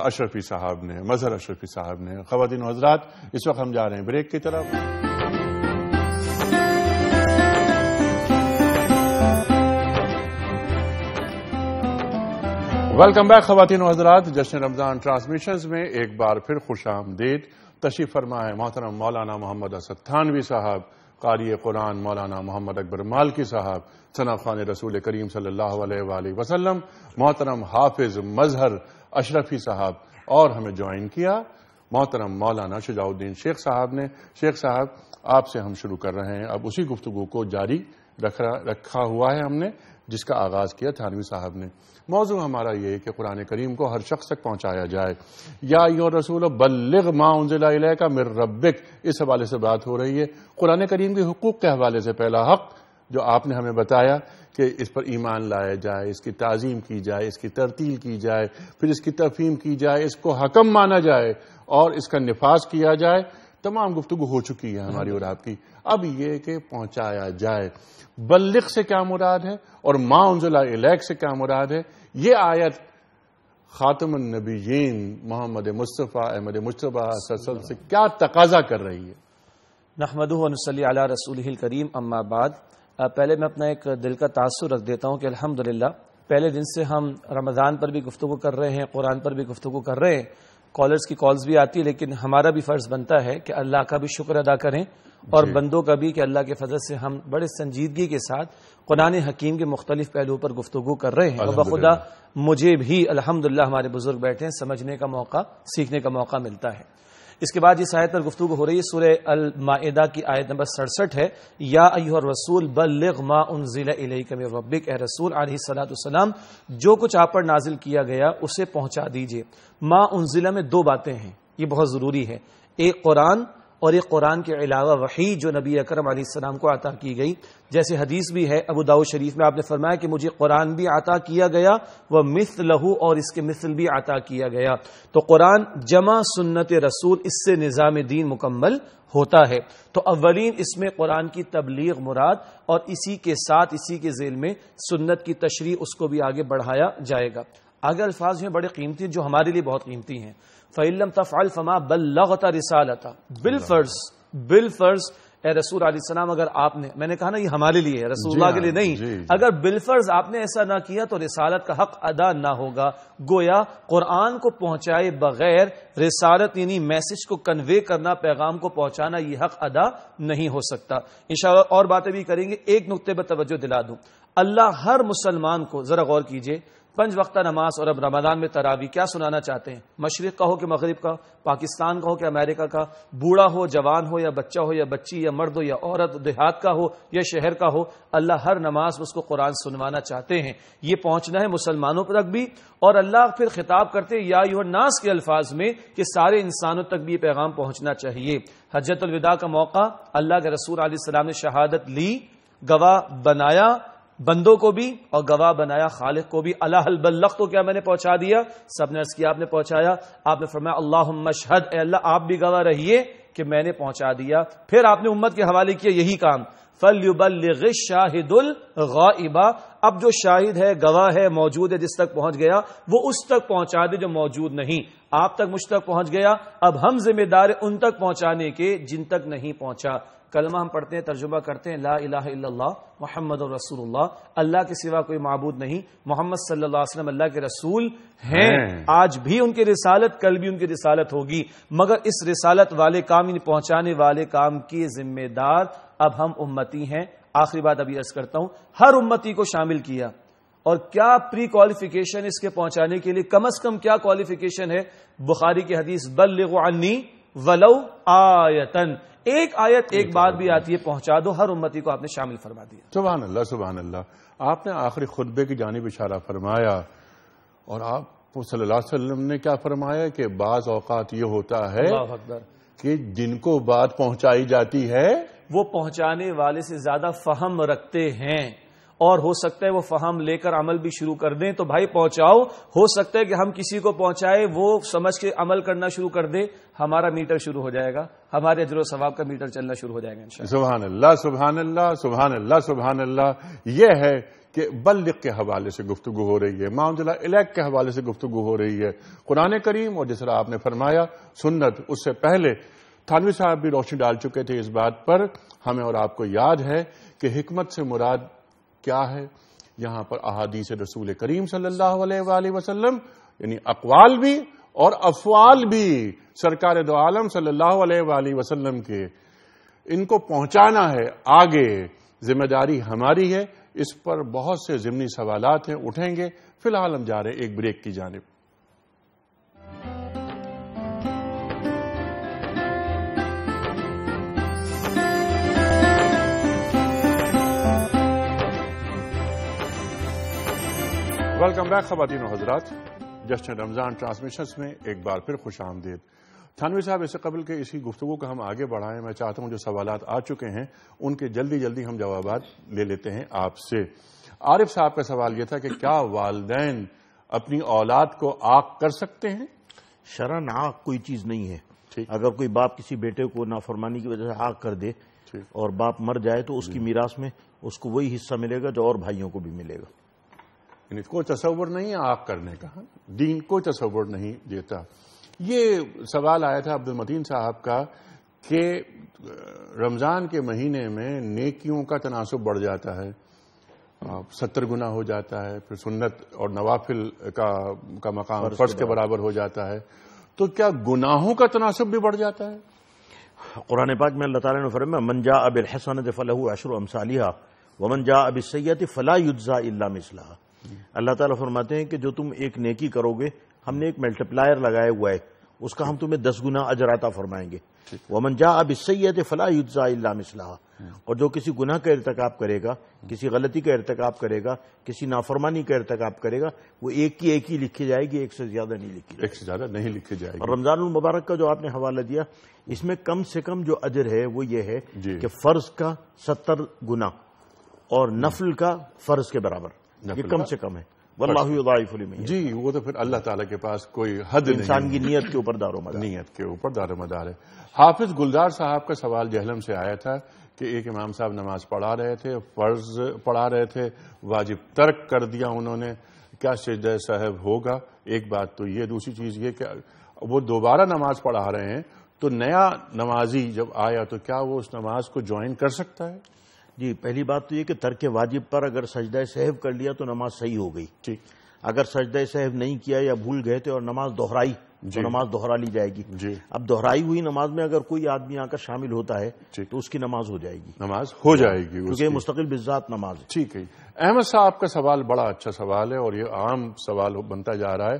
अशरफी साहब ने मजहर अशरफी साहब ने खातिन हजरात इस वक्त हम जा रहे हैं ब्रेक की तरफ वेलकम बैक खातिन हजरात जश्न रमजान ट्रांसमिशन में एक बार फिर खुश आमदेद तशीफ फरमा है मोहतरम मौलाना मोहम्मद असद थानवी साहब कारी कुरान मौलाना मोहम्मद अकबर मालकी साहब सना खान रसूल करीम सल्लल्लाहु वसलम मोहतरम हाफिज मजहर अशरफी साहब और हमें ज्वाइन किया मोहतरम मौलाना शुजाउद्दीन शेख साहब ने शेख साहब आपसे हम शुरू कर रहे हैं अब उसी गुफ्तु को जारी रखा हुआ है हमने जिसका आगाज़ किया थानवी साहब ने मौजू हमारा ये है कि कुरान करीम को हर शख्स तक पहुँचाया जाए या यो रसूल बल्लग माउंजिला का मिर रबिक इस हवाले से बात हो रही है कुरान करीम के हकूक़ के हवाले से पहला हक़ जो आपने हमें बताया कि इस पर ईमान लाया जाए इसकी तज़ीम की जाए इसकी तरतील की जाए फिर इसकी तफहीम की जाए इसको हकम माना जाए और इसका नफाज किया जाए तमाम गुफ्तु हो चुकी है हमारी और आपकी अब ये कि पहुंचाया जाए बल्लिक से क्या मुराद है और माउजला इलेक से क्या मुराद है ये आयत खातम नबीन मोहम्मद मुस्तफ़ा अहमद मुशतबा सल से क्या तकाजा कर रही है नहमदली अला रसूल करीम अम्माबाद पहले मैं अपना एक दिल का तासर रख देता हूँ कि अलहमदिल्ला पहले दिन से हम रमज़ान पर भी गुफ्तु कर रहे हैं कुरान पर भी गुफ्तु कर रहे हैं कॉलर्स की कॉल्स भी आती है लेकिन हमारा भी फ़र्ज़ बनता है कि अल्लाह का भी शुक्र अदा करें और बंदों का भी कि अल्लाह के फजल से हम बड़े संजीदगी के साथ कुरान हकीम के मुख्तलिफ पहलुओं पर गुफ्तु कर रहे हैं और बखुदा मुझे भी अल्हम्दुलिल्लाह हमारे बुजुर्ग बैठे हैं समझने का मौका सीखने का मौका मिलता है इसके बाद इस आयत पर गुफ्तु हो रही है सूर्य अलमादा की आयत नंबर सड़सठ है या अयो रसूल बल्लिग मा उन रबिक ए रसूल आलि सलाम जो कुछ आप पर नाजिल किया गया उसे पहुंचा दीजिए मा उन जिला में दो बातें हैं ये बहुत जरूरी है एक कुरान और ये कुरान के अलावा वही जो नबी अकरम सलाम को आता की गई जैसे हदीस भी है अबू दाऊद शरीफ में आपने फरमाया कि मुझे कुरान भी आता किया गया व मिस लहू और इसके मिसल भी आता किया गया तो कुरान जमा सुन्नत रसूल इससे निज़ाम दीन मुकम्मल होता है तो अवलिन इसमें कुरान की तबलीग मुराद और इसी के साथ इसी के जेल में सुन्नत की तशरी उसको भी आगे बढ़ाया जाएगा आगे अल्फाज हैं बड़े कीमती जो हमारे लिए बहुत कीमती हैं फ़िल्म तफ़ल फ़मा बल्लता रिसालता बिलफर्ज बिलफर्ज ए रसूल आसमाम अगर आपने मैंने कहा ना ये हमारे लिए रसूल्ला के हाँ, लिए नहीं अगर बिलफर्ज आपने ऐसा ना किया तो रिसालत का हक अदा ना होगा गोया कुरान को पहुंचाए बगैर रिसालत यानी मैसेज को कन्वे करना पैगाम को पहुंचाना ये हक अदा नहीं हो सकता इन और बातें भी करेंगे एक नुकते पर तवज्जो दिला दू अल्लाह हर मुसलमान को जरा गौर कीजिए पंच वक्त नमाज और अब रमदान में तरावी क्या सुनाना चाहते हैं मशरक का हो कि मगरब का पाकिस्तान का हो कि अमेरिका का बूढ़ा हो जवान हो या बच्चा हो या बच्ची या मर्द हो या औरत देहात का हो या शहर का हो अल्लाह हर नमाज उसको कुरान सुनवाना चाहते हैं ये पहुंचना है मुसलमानों तक भी और अल्लाह फिर खिताब करते या यो नास के अल्फाज में कि सारे इंसानों तक भी ये पैगाम पहुंचना चाहिए हजरतलविदा का मौका अल्लाह के रसूल आसमाम ने शहादत ली गवाह बनाया बंदों को भी और गवाह बनाया खालिक को भी अल्लाह बल्लख तो क्या मैंने पहुंचा दिया सब ने अर्ज किया आपने पहुंचाया आपने फरमाया अल्लाह मशहद अल्लाह आप भी गवाह रहिए कि मैंने पहुंचा दिया फिर आपने उम्मत के हवाले किया यही काम फल शाहिदुल गाइबा अब जो शाहिद है गवाह है मौजूद है जिस तक पहुंच गया वो उस तक पहुंचा दे जो मौजूद नहीं आप तक मुझ तक पहुंच गया अब हम जिम्मेदार उन तक पहुंचाने के जिन तक नहीं पहुंचा कलमा हम पढ़ते हैं तर्जुमा करते हैं ला इला मोहम्मद और रसूलुल्लाह अल्लाह के सिवा कोई मबूद नहीं मोहम्मद सल्लल्लाहु अलैहि वसल्लम अल्लाह के रसूल हैं आज भी उनकी रिसालत कल भी उनकी रिसालत होगी मगर इस रिसालत वाले काम इन पहुंचाने वाले काम के जिम्मेदार अब हम उम्मती हैं आखिरी बात अभी अर्ज करता हूं हर उम्मती को शामिल किया और क्या प्री क्वालिफिकेशन इसके पहुंचाने के लिए कम अज कम क्या क्वालिफिकेशन है बुखारी की हदीस बल्ली वलऊ आयतन एक आयत एक बात भी आती है पहुंचा दो हर उम्मती को आपने शामिल फरमा दिया सुबह अल्लाह सुबह अल्लाह आपने आखिरी खुतबे की जानब इशारा फरमाया और आप सल्लाम ने क्या फरमाया कि बाज औकात ये होता है कि जिनको बात पहुंचाई जाती है वो पहुंचाने वाले से ज्यादा फहम रखते हैं और हो सकता है वो फहम लेकर अमल भी शुरू कर दें तो भाई पहुंचाओ हो सकता है कि हम किसी को पहुंचाए वो समझ के अमल करना शुरू कर दे हमारा मीटर शुरू हो जाएगा हमारे अजर सवाब का मीटर चलना शुरू हो जाएगा सुबहान अल्लाह सुबहान अल्लाह सुबहान अल्लाह सुबहान अल्लाह यह है कि बल्लिक के हवाले से गुफ्तु हो रही है माउजला इलेक के हवाले से गुफ्तगु हो रही है कुरान करीम और जिस तरह आपने फरमाया सुन्नत उससे पहले थानवी साहब भी रोशनी डाल चुके थे इस बात पर हमें और आपको याद है कि हिकमत से मुराद क्या है यहां पर अहादीस रसूल करीम सल्लाम यानी अकवाल भी और अफवाल भी सरकार दो आलम सल्लाम के इनको पहुंचाना है आगे जिम्मेदारी हमारी है इस पर बहुत से जिमनी सवालत हैं उठेंगे फिलहाल हम जा रहे हैं एक ब्रेक की जानब वेलकम बैक खातिन हजरात जश्न रमज़ान ट्रांसमिशन में एक बार फिर खुश आमदेद थानवी साहब इससे कबल के इसी गुफ्तु को हम आगे बढ़ाएं मैं चाहता हूं जो सवाल आ चुके हैं उनके जल्दी जल्दी हम जवाब ले लेते हैं आपसे आरिफ साहब का सवाल यह था कि क्या वालदेन अपनी औलाद को आग कर सकते हैं शरण आग कोई चीज़ नहीं है अगर कोई बाप किसी बेटे को नाफरमानी की वजह से आग कर दे और बाप मर जाए तो उसकी मीरास में उसको वही हिस्सा मिलेगा जो और भाइयों को भी मिलेगा यानी कोई तस्वर नहीं आग करने का दीन कोई तस्वर नहीं देता ये सवाल आया था अब्दुल मदीन साहब का कि रमज़ान के महीने में नेकियों का तनासब बढ़ जाता है सत्तर गुना हो जाता है फिर सुन्नत और नवाफिल का का मकाम फर्श के बराबर हो जाता है तो क्या गुनाहों का तनासब भी बढ़ जाता है कुरान पाक में अल्लाह ताला ने फरमाया मन जा अब हसन फलह अशर अमसालिहा वमन जा अब सैयद फ़ला युजा इल्ला मिसलाहा अल्लाह ताला फरमाते हैं कि जो तुम एक नेकी करोगे हमने एक मल्टीप्लायर लगाया हुआ है उसका हम तुम्हें दस गुना अजराता फरमाएंगे वमन जा अब सैयद फलाजाला और जो किसी गुना का इरतकब करेगा किसी गलती का इरतकब करेगा किसी नाफरमानी का इरतकब करेगा वो एक की एक ही लिखी जाएगी एक से ज्यादा नहीं लिखी एक से ज्यादा नहीं लिखी जाएगी और रमजान मुबारक का जो आपने हवाला दिया इसमें कम से कम जो अजर है वो ये है कि फर्ज का सत्तर गुना और नफल का फर्ज के बराबर ये कम से कम है वल्लाफुल जी वो तो फिर अल्लाह ताला के पास कोई हद इंसान की नीयत के ऊपर दारो मदार नीयत के ऊपर दारो मदार है हाफिज गुलजार साहब का सवाल जहलम से आया था कि एक इमाम साहब नमाज पढ़ा रहे थे फर्ज पढ़ा रहे थे वाजिब तर्क कर दिया उन्होंने क्या सजद साहब होगा एक बात तो ये दूसरी चीज ये कि वो दोबारा नमाज पढ़ा रहे हैं तो नया नमाजी जब आया तो क्या वो उस नमाज को ज्वाइन कर सकता है जी पहली बात तो ये कि तर्क वाजिब पर अगर सजद सहब कर लिया तो नमाज सही हो गई ठीक अगर सजद सहब नहीं किया या भूल गए थे और नमाज दोहराई तो नमाज दोहरा ली जाएगी जी अब दोहराई हुई नमाज में अगर कोई आदमी आकर शामिल होता है तो उसकी नमाज हो जाएगी नमाज हो जाएगी क्योंकि मुस्तकिल बिजात नमाज ठीक है अहमद साहब आपका सवाल बड़ा अच्छा सवाल है और ये आम सवाल बनता जा रहा है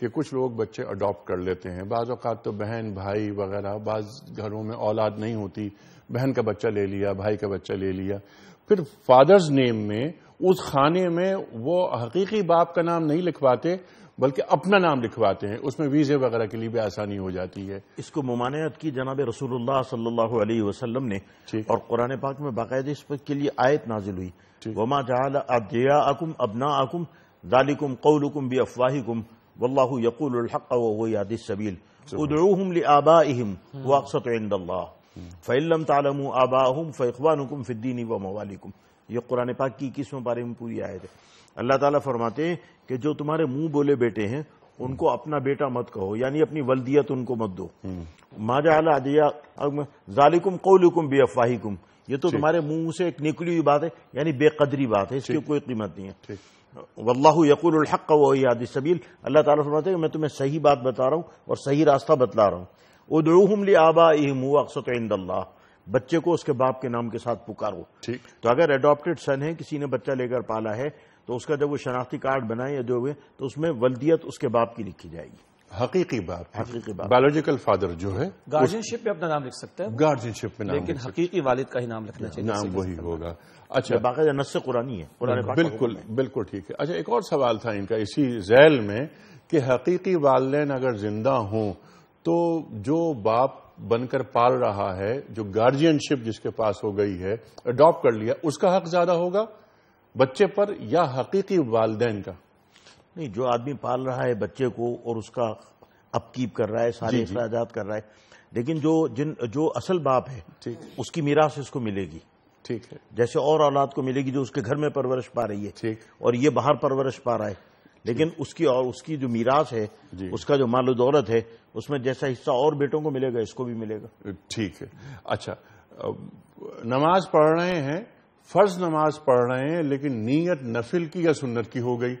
कि कुछ लोग बच्चे अडॉप्ट कर लेते हैं बाज़ात तो बहन भाई वगैरह बाज़ घरों में औलाद नहीं होती बहन का बच्चा ले लिया भाई का बच्चा ले लिया फिर फादर्स नेम में उस खाने में वो हकीकी बाप का नाम नहीं लिखवाते बल्कि अपना नाम लिखवाते हैं उसमें वीज़े वगैरह के लिए भी आसानी हो जाती है इसको ममानियत की जनाब रसूल सल्लल्लाहु ने और कुरान पाक में बाकायदा इस पर के लिए आयत नाजिल हुई वमा जहा अकुम अबना आकुम दालिकुम कौलकुम बी अफवाहिकुम वल्लाहु यकुल हक हम्म। व सबील उदरूहम लिआबाइहिम व फ़ैलम तालम आबाहम फ़ैवानकुम फ़िद्दीन व मवालिकुम ये कुरान पाक की किस्म बारे में पूरी आयत है अल्लाह ताला फरमाते हैं कि जो तुम्हारे मुंह बोले बेटे हैं उनको अपना बेटा मत कहो यानी अपनी वल्दियत उनको मत दो हम्म। माजा अला जालिकुम बे अफवाहिकुम ये तो तुम्हारे मुंह से एक निकली हुई बात है यानी बेकदरी बात है इसकी कोई कीमत नहीं है वल्लाह यकुल हक वही आदि सबील अल्लाह ताला फरमाते हैं मैं तुम्हें सही बात बता रहा हूँ और सही रास्ता बतला रहा हूँ उदरूहम ली आबा इमसतल्ला बच्चे को उसके बाप के नाम के साथ पुकारो ठीक तो अगर एडोप्टेड सन है किसी ने बच्चा लेकर पाला है तो उसका जब वो शनाख्ती कार्ड बनाए या जो हुए तो उसमें वल्दियत उसके बाप की लिखी जाएगी हकीकी बाप हकीकी बाप बायोलॉजिकल फादर जो है गार्जियनशिप में अपना नाम लिख सकते हैं गार्जियनशिप में लेकिन हकीकी वालिद का ही नाम लिखना चाहिए नाम वही होगा अच्छा बाकायदा नस्से कुरानी है बिल्कुल बिल्कुल ठीक है अच्छा एक और सवाल था इनका इसी जैल में कि हकीकी वालदेन अगर जिंदा हों तो जो बाप बनकर पाल रहा है जो गार्जियनशिप जिसके पास हो गई है अडॉप्ट कर लिया उसका हक ज्यादा होगा बच्चे पर या हकीकी वालदेन का नहीं जो आदमी पाल रहा है बच्चे को और उसका अपकीप कर रहा है सारे अखराज कर रहा है लेकिन जो जिन जो असल बाप है ठीक उसकी मीरास इसको मिलेगी ठीक है जैसे और औलाद को मिलेगी जो उसके घर में परवरिश पा रही है ठीक और ये बाहर परवरिश पा रहा है लेकिन उसकी और उसकी जो मीरास है उसका जो माल दौलत है उसमें जैसा हिस्सा और बेटों को मिलेगा इसको भी मिलेगा ठीक है अच्छा नमाज पढ़ रहे हैं फर्ज नमाज पढ़ रहे हैं लेकिन नीयत नफिल की या सुन्नत की हो गई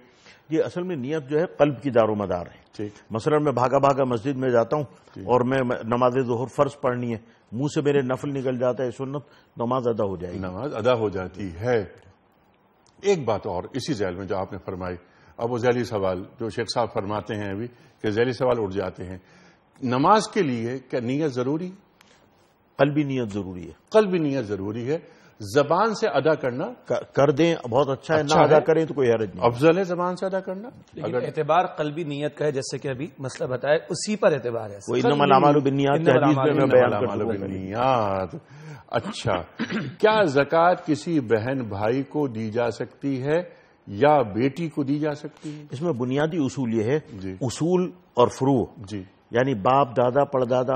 ये असल में नीयत जो है कल्ब की दारो मदार है ठीक मसलन मैं भागा भागा मस्जिद में जाता हूँ और मैं नमाज जोहर फर्ज पढ़नी है मुंह से मेरे नफल निकल जाता है सुन्नत नमाज अदा हो जाएगी नमाज अदा हो जाती है एक बात और इसी जैल में जो आपने फरमाई अब वो जैली सवाल जो शेख साहब फरमाते हैं अभी कि जैली सवाल उठ जाते हैं नमाज के लिए क्या नीयत जरूरी कल भी नीयत जरूरी है कल भी नीयत जरूरी है जबान से अदा करना कर, दें बहुत अच्छा, अच्छा है ना अदा करें तो कोई हरज नहीं अफजल है जबान से अदा करना अगर एतबार भी नीयत का है जैसे कि अभी मसला बताए उसी पर एतबार है नीयत अच्छा क्या जक़ात किसी बहन भाई को दी जा सकती है या बेटी को दी जा सकती है इसमें बुनियादी उसूल ये है उसूल और फ्रू जी यानी बाप दादा पड़दादा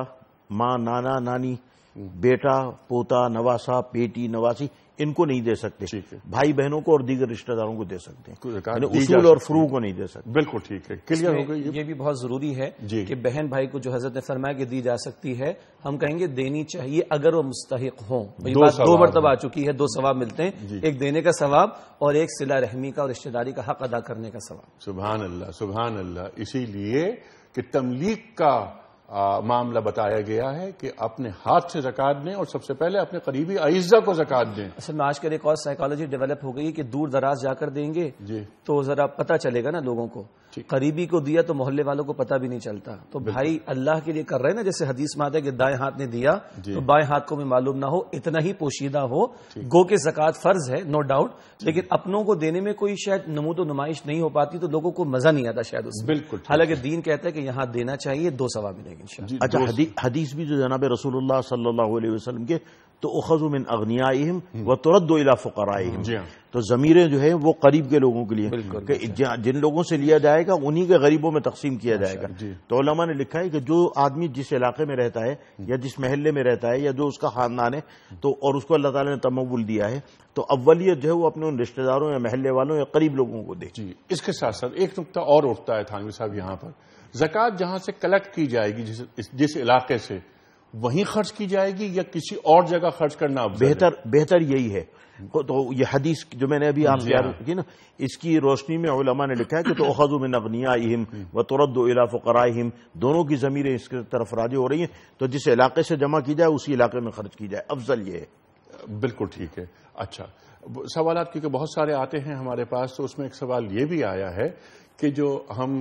माँ नाना नानी हम्म। बेटा पोता नवासा बेटी नवासी इनको नहीं दे सकते भाई बहनों को और दीगर रिश्तेदारों को दे सकते हैं उसूल और फ्रू को नहीं दे सकते बिल्कुल ठीक है क्लियर हो गई ये भी बहुत जरूरी है कि बहन भाई को जो हजरत ने फरमाया कि दी जा सकती है हम कहेंगे देनी चाहिए अगर वो मुस्तक हो दो मरतबा आ चुकी है दो सवाब मिलते हैं एक देने का सवाब और एक सिला रहमी का और रिश्तेदारी का हक अदा करने का सवाब सुबहान अल्लाह सुबहान अल्लाह इसीलिए कि तमलीक का आ, मामला बताया गया है कि अपने हाथ से जक़ात दें और सबसे पहले अपने करीबी अज्जा को जक़ात दें असल में आजकल एक और साइकोलॉजी डेवलप हो गई कि दूर दराज जाकर देंगे तो जरा पता चलेगा ना लोगों को करीबी को दिया तो मोहल्ले वालों को पता भी नहीं चलता तो भाई अल्लाह के लिए कर रहे हैं ना जैसे हदीस माता है कि दाएं हाथ ने दिया तो बाएं हाथ को भी मालूम ना हो इतना ही पोशीदा हो गो के जक़ात फर्ज है नो डाउट लेकिन अपनों को देने में कोई शायद नमूद तो नुमाइश नहीं हो पाती तो लोगों को मजा नहीं आता शायद उसमें बिल्कुल हालांकि दीन कहता है कि यहाँ देना चाहिए दो सवा मिलेगी अच्छा हदीस भी जो जनाब रसूल सल्ला वसलम के तो उखजुमिन अग्नियाम हम्म। व तुरद फुकराम तो ज़मीरें जो है वो करीब के लोगों के लिए जिन लोगों से लिया जाएगा उन्हीं के गरीबों में तकसीम किया अच्छा, जाएगा तो उलमा ने लिखा है कि जो आदमी जिस इलाके में रहता है या जिस महल्ले में रहता है या जो उसका खानदान है तो और उसको अल्लाह ताला ने तमबुल दिया है तो अव्वलियत जो है वो अपने उन रिश्तेदारों या महल्ले वालों या करीब लोगों को दे इसके साथ साथ एक नुकता और उठता है थानवी साहब यहाँ पर जक़ात जहाँ से कलेक्ट की जाएगी जिस इलाके से वहीं खर्च की जाएगी या किसी और जगह खर्च करना बेहतर बेहतर यही है तो ये हदीस जो मैंने अभी आपसे याद हाँ। की ना इसकी रोशनी में उलमा ने लिखा है कि तो खजु में नगनिया इम व तुरदा फ़रा हिम दोनों की ज़मीरें इसके तरफ राजी हो रही हैं तो जिस इलाके से जमा की जाए उसी इलाके में खर्च की जाए अफजल ये है बिल्कुल ठीक है अच्छा सवाल क्योंकि बहुत सारे आते हैं हमारे पास तो उसमें एक सवाल ये भी आया है कि जो हम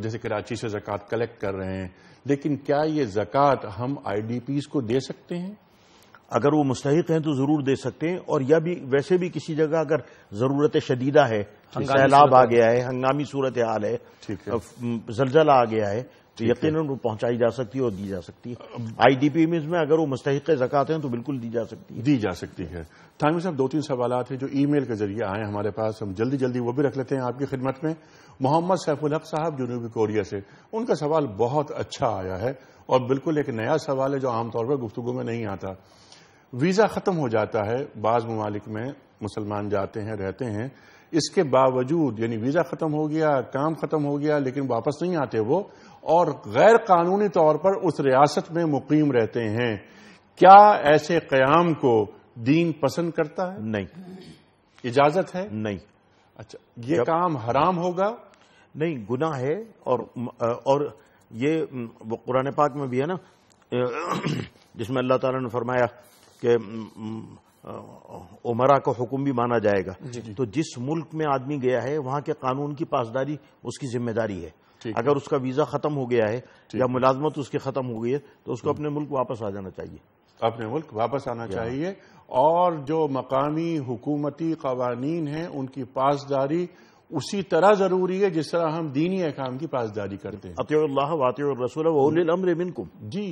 जैसे कराची से जक़ात कलेक्ट कर रहे हैं लेकिन क्या ये जक़ात हम आई डी आईडीपीज़ को दे सकते हैं अगर वो मुस्तक हैं तो जरूर दे सकते हैं और या भी वैसे भी किसी जगह अगर जरूरत शदीदा है सैलाब आ गया है हंगामी सूरत हाल है जलजला आ गया है तो यकीन वो पहुंचाई जा सकती है और दी जा सकती है आई डी पी में अगर वो मुस्तक जक़ात हैं तो बिल्कुल दी जा सकती है दी जा सकती है थानवी साहब दो तीन सवाल हैं जो ई मेल के जरिए आए हमारे पास हम जल्दी जल्दी वो भी रख लेते हैं आपकी खिदमत में मोहम्मद सैफुल हक साहब जनूबी कोरिया से उनका सवाल बहुत अच्छा आया है और बिल्कुल एक नया सवाल है जो आमतौर पर गुफ्तु में नहीं आता वीज़ा ख़त्म हो जाता है बाज़ ममालिक में मुसलमान जाते हैं रहते हैं इसके बावजूद यानी वीज़ा ख़त्म हो गया काम ख़त्म हो गया लेकिन वापस नहीं आते वो और गैर कानूनी तौर पर उस रियासत में मुकीम रहते हैं क्या ऐसे क्याम को दीन पसंद करता है नहीं इजाजत है नहीं अच्छा ये काम हराम होगा नहीं गुना है और और ये कुरान पाक में भी है ना जिसमें अल्लाह ताला ने फरमाया के उमरा का हुक्म भी माना जाएगा तो जिस मुल्क में आदमी गया है वहां के कानून की पासदारी उसकी जिम्मेदारी है अगर उसका वीजा खत्म हो गया है या मुलाजमत उसकी खत्म हो गई है तो उसको हम्म। अपने मुल्क वापस आ जाना चाहिए अपने मुल्क वापस आना चाहिए और जो मकामी हुकूमती कवानीन हैं उनकी पासदारी उसी तरह जरूरी है जिस तरह हम दीनी अहकाम की पासदारी करते हैं अतः वात रसूल जी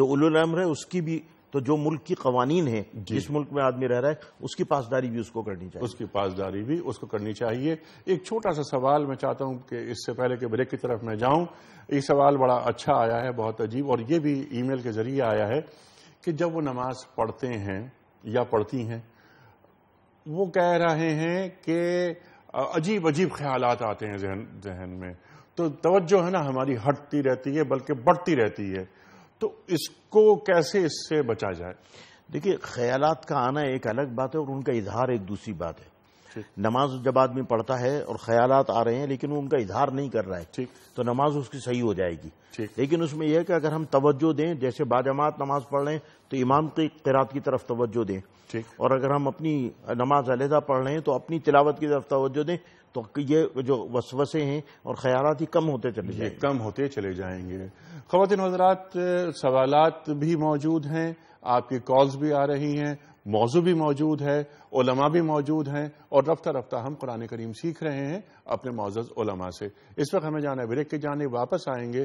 जो उलम्र है उसकी भी तो जो मुल्क की कवानीन है जिस मुल्क में आदमी रह रहा है उसकी पासदारी भी उसको करनी चाहिए उसकी पासदारी भी उसको करनी चाहिए एक छोटा सा सवाल मैं चाहता हूं कि इससे पहले कि ब्रेक की तरफ मैं जाऊं ये सवाल बड़ा अच्छा आया है बहुत अजीब और ये भी ईमेल के जरिए आया है कि जब वो नमाज पढ़ते हैं या पढ़ती हैं वो कह रहे हैं कि अजीब अजीब ख्याल आते हैं जहन जहन में तो तवज्जो है ना हमारी हटती रहती है बल्कि बढ़ती रहती है तो इसको कैसे इससे बचा जाए देखिए ख्यालात का आना एक अलग बात है और उनका इजहार एक दूसरी बात है नमाज जब आदमी पढ़ता है और ख्यालात आ रहे हैं लेकिन वो उनका इजहार नहीं कर रहा है तो नमाज उसकी सही हो जाएगी लेकिन उसमें यह है कि अगर हम तवज्जो दें जैसे बाजमात नमाज पढ़ रहे हैं तो इमाम की किरात की तरफ तवज्जो दें और अगर हम अपनी नमाज अलहदा पढ़ रहे हैं तो अपनी तिलावत की तरफ तवज्जो दें तो ये जो वसवसे हैं और ख्याल ही कम होते चले जाएंगे कम होते चले जाएंगे खवतिन हजरात सवालत भी मौजूद हैं आपके कॉल्स भी आ रही हैं मौजू भी मौजूद है ओलमा भी मौजूद हैं और रफ्ता रफ्ता हम कुरान करीम सीख रहे हैं अपने मोजज़ ओलमा से इस वक्त हमें जाना है ब्रेक के जाने वापस आएंगे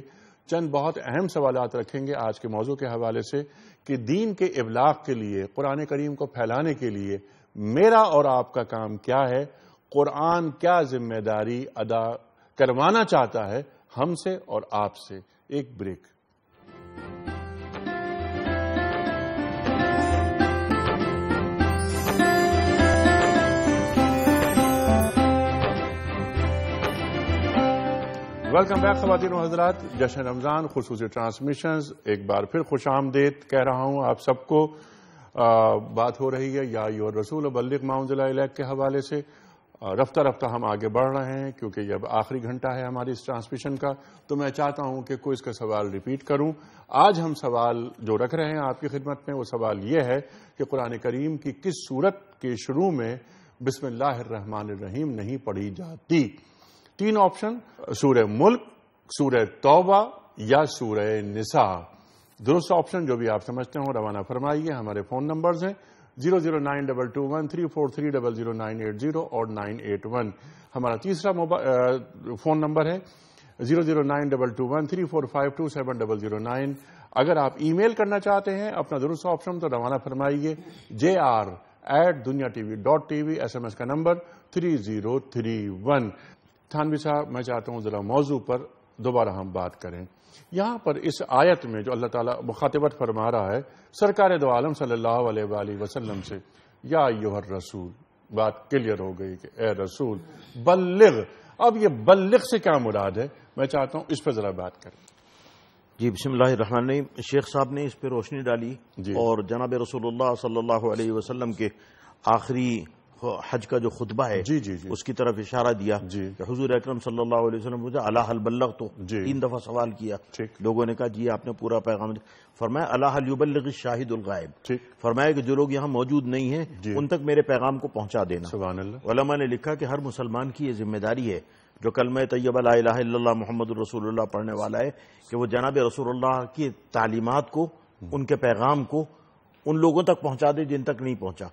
चंद बहुत अहम सवाल रखेंगे आज के मौजू के हवाले से कि दीन के इबलाग के लिए कुरान करीम को फैलाने के लिए मेरा और आपका काम क्या है कुरान क्या जिम्मेदारी अदा करवाना चाहता है हमसे और आपसे एक ब्रेक वेलकम बैक खातिन हजरात जश्न रमज़ान खसूस ट्रांसमिशन एक बार फिर खुश आमदेद कह रहा हूँ आप सबको बात हो रही है या योर रसूल बल्लिक माउजिला इलाक के हवाले से रफ्ता रफ्ता हम आगे बढ़ रहे हैं क्योंकि जब अब आखिरी घंटा है हमारी इस ट्रांसमिशन का तो मैं चाहता हूं कि कोई इसका सवाल रिपीट करूं आज हम सवाल जो रख रहे हैं आपकी खिदमत में वो सवाल ये है कि कुरान करीम की किस सूरत के शुरू में रहीम नहीं पढ़ी जाती तीन ऑप्शन सूर्य मुल्क सूर्य तौबा या सूर्य निसा दुरुस्त ऑप्शन जो भी आप समझते हो रवाना फरमाइए हमारे फोन नंबर हैं zero zero nine double two one three four three double zero nine eight zero और नाइन एट वन हमारा तीसरा मोबाइल फोन नंबर है zero zero nine double two one three four five two seven double zero nine अगर आप email करना चाहते हैं अपना दुरुस्त ऑप्शन तो रवाना फरमाइए J R eight Dunya TV dot TV S M S का number three zero three one Thanvi साहब मैं चाहता हूँ ज़रा मौजू पर दोबारा हम बात करें यहाँ पर इस आयत में जो अल्लाह ताला मुखातबत फरमा रहा है सरकार दो आलम सल्लल्लाहु अलैहि वसल्लम से या युहर रसूल बात क्लियर हो गई कि ए रसूल बल्लिग अब ये बल्लिग से क्या मुराद है मैं चाहता हूँ इस पर ज़रा बात करें जी बसमान शेख साहब ने इस पर रोशनी डाली और जनाब रसोल्ला सल्लल्लाहु अलैहि वसल्लम के आखिरी हज का जो खुतबा है जी जी जी उसकी तरफ इशारा दिया जी हजूर अक्रम सल्लल्लाहु अलैहि वसल्लम मुझे बल्लग तो तीन दफा सवाल किया लोगों ने कहा जी आपने पूरा पैगाम फरमाया अलाहल युबल्लग शाहिदुल गायब फरमाया कि जो लोग यहाँ मौजूद नहीं है उन तक मेरे पैगाम को पहुंचा देना ने लिखा कि हर मुसलमान की यह जिम्मेदारी है जो कलम तैयब ला मोहम्मद रसूल पढ़ने वाला है कि वो जनाब रसूल की तालीमत को हम्म। उनके पैगाम को उन लोगों तक पहुंचा दे जिन तक नहीं पहुंचा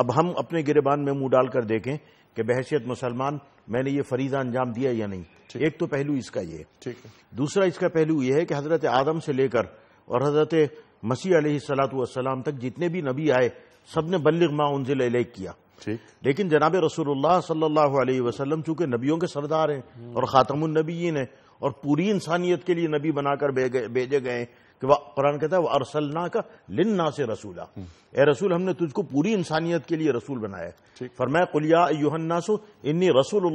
अब हम अपने गिरबान में मुंह डालकर देखें कि बहसीत मुसलमान मैंने ये फरीजा अंजाम दिया या नहीं एक तो पहलू इसका ये ठीक है दूसरा इसका पहलू यह है कि हजरत आदम से लेकर और हजरत मसीह सलाम तक जितने भी नबी आए सब ने बल्लिग मा उनजिल किया लेकिन जनाब रसूलुल्लाह सल्लल्लाहु अलैहि वसल्लम चूंकि नबियों के सरदार हैं और ख़ातमुलनबीन हैं और पूरी इंसानियत के लिए नबी बनाकर भेजे गए कि वह कुरान कहता है वह अरसलना का लिन्ना से रसूला ए रसूल हमने तुझको पूरी इंसानियत के लिए रसूल बनाया मैं कुलिया युहन्नासो इन्नी रसूल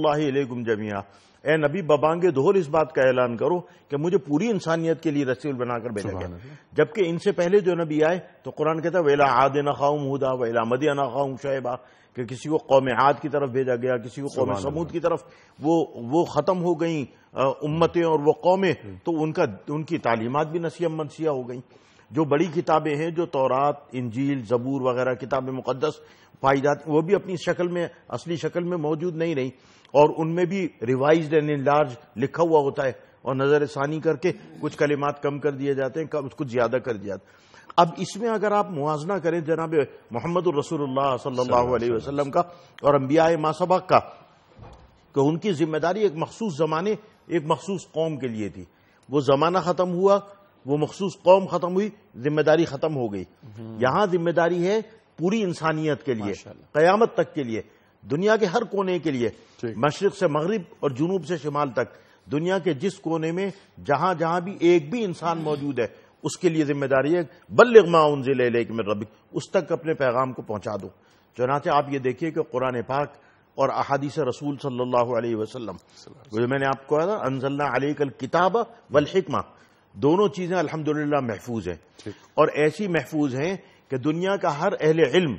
जमिया ए नबी बबांगे दोहर इस बात का ऐलान करो कि मुझे पूरी इंसानियत के लिए रसूल बनाकर भेजा गया जबकि इनसे पहले जो नबी आए तो कुरान कहता है वेला आद न खाऊम हुदा वेला मदिया ना खाऊम कि किसी को कौम आद की तरफ भेजा गया किसी को कौम समूद की तरफ वो वो ख़त्म हो गई उम्मतें और वो कौमें हम्म। तो उनका उनकी तालीमत भी नसीम मनसिया हो गई जो बड़ी किताबें हैं जो तोरात इंजील जबूर वगैरह किताब मुक़दस पाई जाती वो भी अपनी शक्ल में असली शक्ल में मौजूद नहीं रही और उनमें भी रिवाइज एंड लार्ज लिखा हुआ होता है और नज़र षानी करके कुछ कलिमात कम कर दिए जाते हैं कुछ ज़्यादा कर दिया जाता अब इसमें अगर आप मुआजना करें जनाब मोहम्मद वसल्लम का और अम्बिया मासबाक का कि तो उनकी जिम्मेदारी एक मखसूस ज़माने एक मखसूस कौम के लिए थी वो ज़माना ख़त्म हुआ वो मखसूस कौम ख़त्म हुई जिम्मेदारी ख़त्म हो गई हम्म। यहां जिम्मेदारी है पूरी इंसानियत के लिए क़यामत तक के लिए दुनिया के हर कोने के लिए मशरक से मगरब और जुनूब से शिमाल तक दुनिया के जिस कोने में जहां जहां भी एक भी इंसान मौजूद है उसके लिए जिम्मेदारी है बल्लिग माउन जिले लेकिन रबी उस तक अपने पैगाम को पहुंचा दो चुनाचे आप ये देखिए कि कुरान पाक और अहादीस रसूल सल्लल्लाहु अलैहि वसल्लम जो मैंने आपको कहा था अनजल्ला कल किताब वल हिकमा दोनों चीज़ें अल्हम्दुलिल्लाह महफूज हैं और ऐसी महफूज हैं कि दुनिया का हर अहल इल्म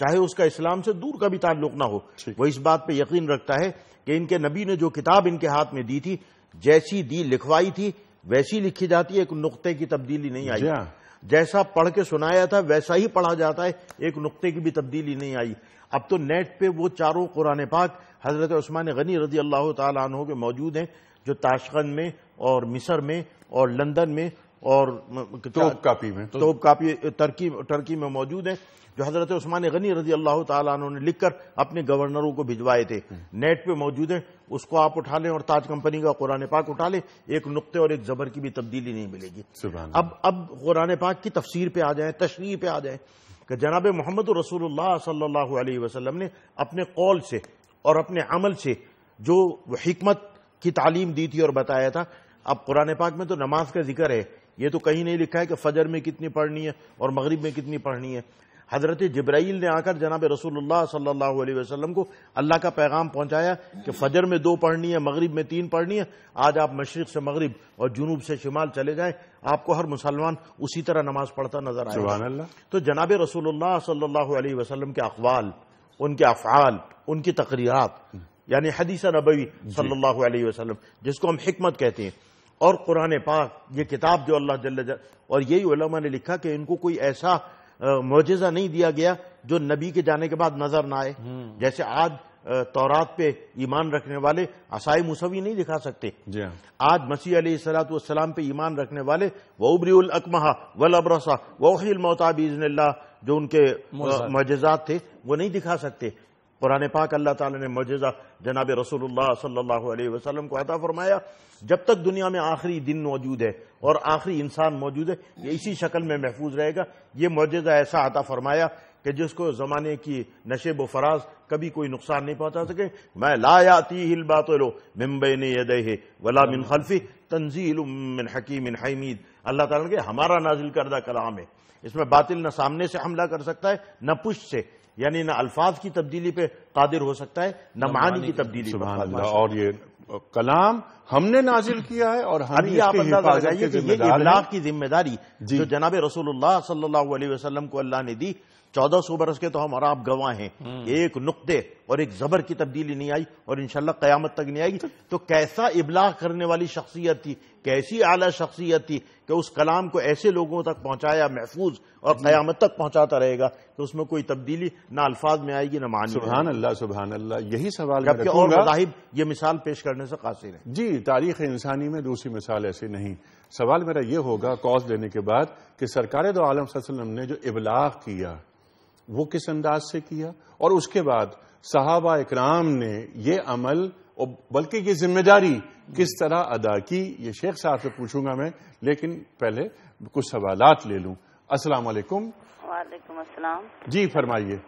चाहे उसका इस्लाम से दूर का भी ताल्लुक ना हो वो इस बात पे यकीन रखता है कि इनके नबी ने जो किताब इनके हाथ में दी थी जैसी दी लिखवाई थी वैसी लिखी जाती है एक नुकते की तब्दीली नहीं आई हाँ। जैसा पढ़ के सुनाया था वैसा ही पढ़ा जाता है एक नुकते की भी तब्दीली नहीं आई अब तो नेट पे वो चारों कुरान पाक हजरत उस्मान गनी रजी अल्लाह तु के मौजूद हैं जो ताशकंद में और मिसर में और लंदन में और तोप कापी में तोप कापी टर्की टर्की में मौजूद है जो हजरत उस्मान गनी रजी अल्लाह तु ने लिखकर अपने गवर्नरों को भिजवाए थे हम्म। नेट पे मौजूद है उसको आप उठा लें और ताज कंपनी का कुरान पाक उठा लें एक नुकते और एक जबर की भी तब्दीली नहीं मिलेगी अब अब कुरान पाक की तफसीर पे आ जाए तशरी पे आ जाए कि जनाब मोहम्मद रसूलुल्लाह सल्लल्लाहु अलैहि ने अपने कौल से और अपने अमल से जो हमत की तालीम दी थी और बताया था अब कुरान पाक में तो नमाज का जिक्र है ये तो कहीं नहीं लिखा है कि फजर में कितनी पढ़नी है और मगरिब में कितनी पढ़नी है हज़रत जब्राइल ने आकर जनाब रसूलुल्लाह सल्लल्लाहु अलैहि वसल्लम को अल्लाह का पैगाम पहुंचाया कि फजर में दो पढ़नी है मगरिब में तीन पढ़नी है आज आप मशरक से मगरिब और जुनूब से शिमाल चले जाएं आपको हर मुसलमान उसी तरह नमाज पढ़ता नजर आएगा तो जनाब रसूलुल्लाह सल्लल्लाहु अलैहि वसल्लम के अखबाल उनके अफ़ाल उनकी तकरीरत यानी हदीस नबी सल्लल्लाहु अलैहि वसल्लम जिसको हम हिकमत कहते हैं और कुरान पाक ये किताब जो अल्लाह जल्ला और यही ने लिखा कि इनको कोई ऐसा मोजेजा नहीं दिया गया जो नबी के जाने के बाद नजर ना आए हम्म। जैसे आज तौरात पे ईमान रखने वाले असाई मुसवी नहीं दिखा सकते हाँ। आज मसीह सलाम पे ईमान रखने वाले वबरील अकमहा वल अबरसा वहील मोताबीजन जो उनके मजजात थे वो नहीं दिखा सकते कुरान पाक अल्लाह ताला ने मौजा जनाब रसूलुल्लाह सल्लल्लाहु अलैहि वसल्लम को अता फरमाया जब तक दुनिया में आखिरी दिन मौजूद है और आखिरी इंसान मौजूद है ये इसी शक्ल में महफूज रहेगा ये मौजा ऐसा अता फरमाया कि जिसको ज़माने की नशे व फराज कभी कोई नुकसान नहीं पहुंचा सके मैं लायाती हिल बात लो मुंबई ने यदे वला मिन खल्फी तंजील मिन हकीम इन हमीद अल्लाह ताला के हमारा नाजिल करदा कलाम है इसमें बातिल न सामने से हमला कर सकता है न पुष्ट से यानी ना अल्फाज की तब्दीली पे कादिर हो सकता है न मानी की तब्दीली और ये कलाम हमने नाजिल किया है और हम आप अंदाजा लगाइए कि ये इबलाग की जिम्मेदारी जो जनाब रसूलुल्लाह सल्लल्लाहु अलैहि वसल्लम को अल्लाह ने दी चौदह सौ बरस के तो हम और आप गवाह हैं हम्म। एक नुकते और एक जबर की तब्दीली नहीं आई और इनशाला कयामत तक नहीं आएगी तो कैसा इबलाह करने वाली शख्सियत थी कैसी आला शख्सियत थी कि उस कलाम को ऐसे लोगों तक पहुंचाया महफूज और क्यामत तक पहुंचाता रहेगा तो उसमें कोई तब्दीली ना अल्फाज में आएगी ना मानी सुबह अल्लाह सुबहान अल्लाह यही सवाल और साहिब ये मिसाल पेश करने से कासिर है जी तारीख इंसानी में दूसरी मिसाल ऐसी नहीं सवाल मेरा ये होगा कॉज लेने के बाद कि सरकार दो आलम ने जो इबलाग किया वो किस अंदाज से किया और उसके बाद साहबा इकराम ने ये अमल और बल्कि ये जिम्मेदारी किस तरह अदा की ये शेख साहब से पूछूंगा मैं लेकिन पहले कुछ सवालात ले लूं अस्सलाम वालेकुम वालेकुम अस्सलाम जी फरमाइए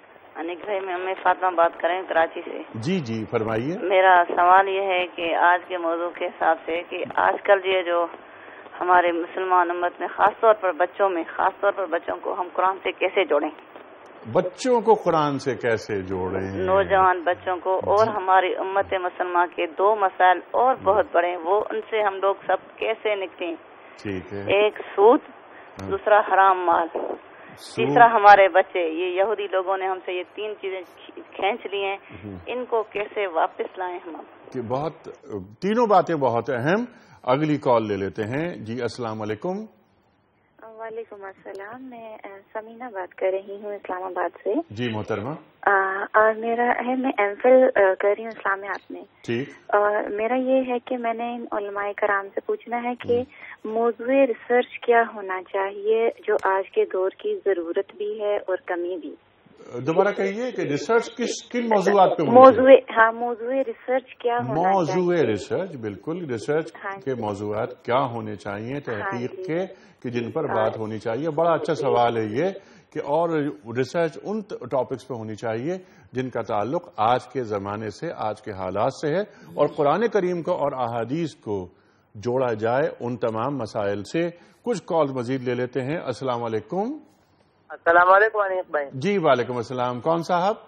अनिक भाई मैं मैं फातिमा बात कर रही कराची से जी जी फरमाइए मेरा सवाल ये है कि आज के मौजू के हिसाब से कि आजकल ये जो हमारे मुसलमान उम्मत में खासतौर पर बच्चों में खासतौर पर बच्चों को हम कुरान से कैसे जोड़ें बच्चों को कुरान से कैसे जोड़े नौजवान बच्चों को और हमारी उम्मत मुसलमान के दो मसाइल और बहुत बड़े वो उनसे हम लोग सब कैसे निकले ठीक है एक सूद हाँ। दूसरा हराम माल तीसरा हमारे बच्चे ये यहूदी लोगों ने हमसे ये तीन चीजें खींच ली हैं हम्म। इनको कैसे वापस लाएं हम कि बहुत तीनों बातें बहुत अहम अगली कॉल ले लेते हैं जी असलामेकुम वालेकुम असलम मैं समीना बात कर रही हूँ इस्लामाबाद से जी मोहतरमा और मेरा है मैं एम कर रही हूँ इस्लामियात में और मेरा ये है कि मैंने इन कराम से पूछना है कि हम्म। मौजू रिसर्च क्या होना चाहिए जो आज के दौर की ज़रूरत भी है और कमी भी दोबारा कहिए कि रिसर्च किस किन मौजूद पे मौजूद हाँ रिसर्च क्या मौजूद रिसर्च बिल्कुल रिसर्च हाँ, के मौजूद क्या होने चाहिए हाँ तहकीक हाँ, के कि जिन पर हाँ, बात होनी चाहिए बड़ा अच्छा सवाल है ये कि और रिसर्च उन टॉपिक्स पे होनी चाहिए जिनका ताल्लुक आज के जमाने से आज के हालात से है और कुरान करीम को और अहादीस को जोड़ा जाए उन तमाम मसाइल से कुछ कॉल मजीद ले लेते हैं असलामेकुम भाई जी वालेकुम असलम कौन साहब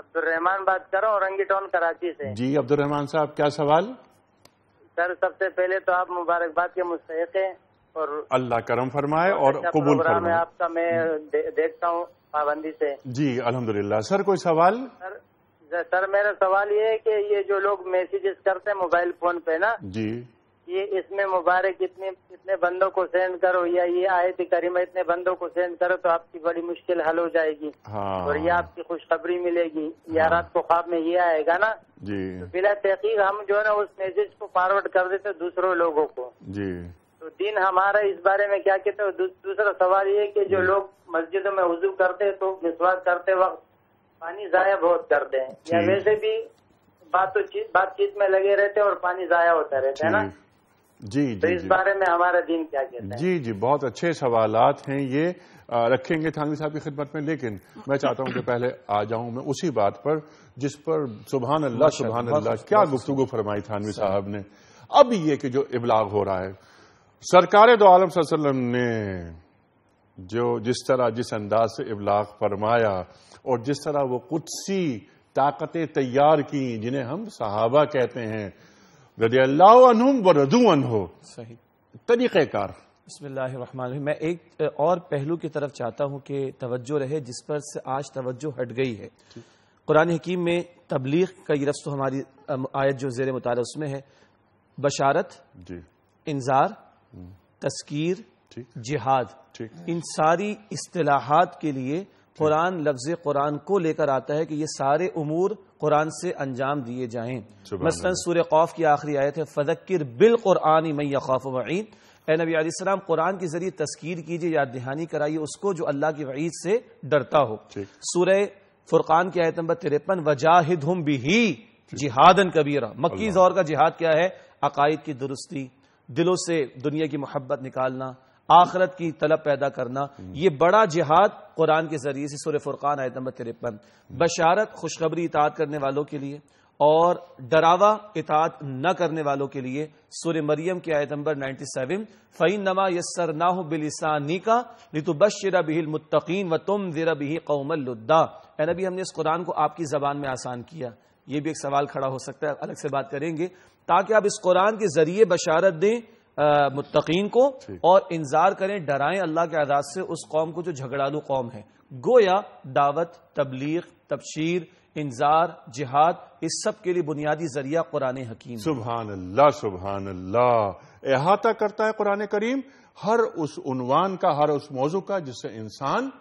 अब्दुलरहमान बात कर रहा हूँ औरंगीटोन कराची से जी अब्दुलरहमान साहब क्या सवाल सर सबसे पहले तो आप मुबारकबाद के मुस्तक हैं और अल्लाह करम फरमाए अच्छा और कबूल फरमाए आपका मैं दे, देखता हूँ पाबंदी से जी अल्हम्दुलिल्लाह सर कोई सवाल सर सर मेरा सवाल ये है कि ये जो लोग मैसेजेस करते हैं मोबाइल फोन पे ना जी ये इसमें मुबारक इतने इतने बंदों को सेंड करो या ये आयत करीमा इतने बंदों को सेंड करो तो आपकी बड़ी मुश्किल हल हो जाएगी हाँ। और ये आपकी खुशखबरी मिलेगी हाँ। या रात को ख्वाब में ये आएगा ना जी तो बिला तहकीक हम जो है ना उस मैसेज को फॉरवर्ड कर देते दूसरों लोगों को जी तो दिन हमारा इस बारे में क्या कहते हैं दू, दूसरा सवाल ये कि जो लोग मस्जिदों में वजू करते हैं तो विश्वास करते वक्त पानी जाया बहुत करते हैं या वैसे भी बातचीत बातचीत में लगे रहते हैं और पानी जाया होता रहता है ना जी जी तो इस जी, बारे में हमारा दिन क्या कहता है जी जी बहुत अच्छे सवाल हैं ये रखेंगे थानवी साहब की खिदमत में लेकिन मैं चाहता हूं कि पहले आ जाऊं मैं उसी बात पर जिस पर सुबह अल्लाह सुबह अल्लाह क्या गुफ्तु फरमाई थानवी साहब ने अब ये कि जो इबलाग हो रहा है सरकार दो आलम सल्लम ने जो जिस तरह जिस अंदाज से इबलाग फरमाया और जिस तरह वो कुछ सी ताकतें तैयार की जिन्हें हम सहाबा कहते हैं मैं एक और पहलू की तरफ चाहता हूँ कि तवज्जो रहे जिस पर से आज तवज्जो हट गई है कुरान हकीम में तबलीग का ये रफ्त हमारी आयत जो जेर मुताल उसमें है बशारत इंजार हम्म। तस्कीर जिहाद इन सारी असलाहत के लिए कुरान लफ्ज कुरान को लेकर आता है कि ये सारे उमूर कुरान से अंजाम दिए जाए मसलन सूर्य कौफ की आखिरी आयत है फजक्र बिल कुरानी मैं खौफ वईद ए नबी आसमाम कुरान के जरिए तस्कीर कीजिए याद दहानी कराइए उसको जो अल्लाह की वईद से डरता हो सूर फुरकान की आयत नंबर तिरपन वजाहिद हम बिही जिहादन कबीरा मक्की जौर का जिहाद क्या है अकायद की दुरुस्ती दिलों से दुनिया की मोहब्बत निकालना आखरत की तलब पैदा करना यह बड़ा जिहाद कुरान के जरिए से सुर फुरकान आयत नंबर तिरपन बशारत खुशखबरी इतात करने वालों के लिए और डरावा इतात न करने वालों के लिए सुर मरियम के आयत नंबर 97 सेवन फईन नमा यसर ना हो बिलसानी का रितुबशरा बिहिल मुतकीन व तुम जरा बिही कौमल्दा नबी हमने इस कुरान को आपकी जबान में आसान किया ये भी एक सवाल खड़ा हो सकता है अलग से बात करेंगे ताकि आप इस कुरान के जरिए बशारत दें मुतकीन को और इंजार करें डराएं अल्लाह के आदाज से उस कौम को जो झगड़ालू कौम है गोया दावत तबलीग तबशीर इंजार जिहाद इस सब के लिए बुनियादी जरिया कुरान हकीम सुबहान अल्लाह सुबहान अल्लाह अहाता करता है कुरान करीम हर उस उनवान का हर उस मौजू का जिससे इंसान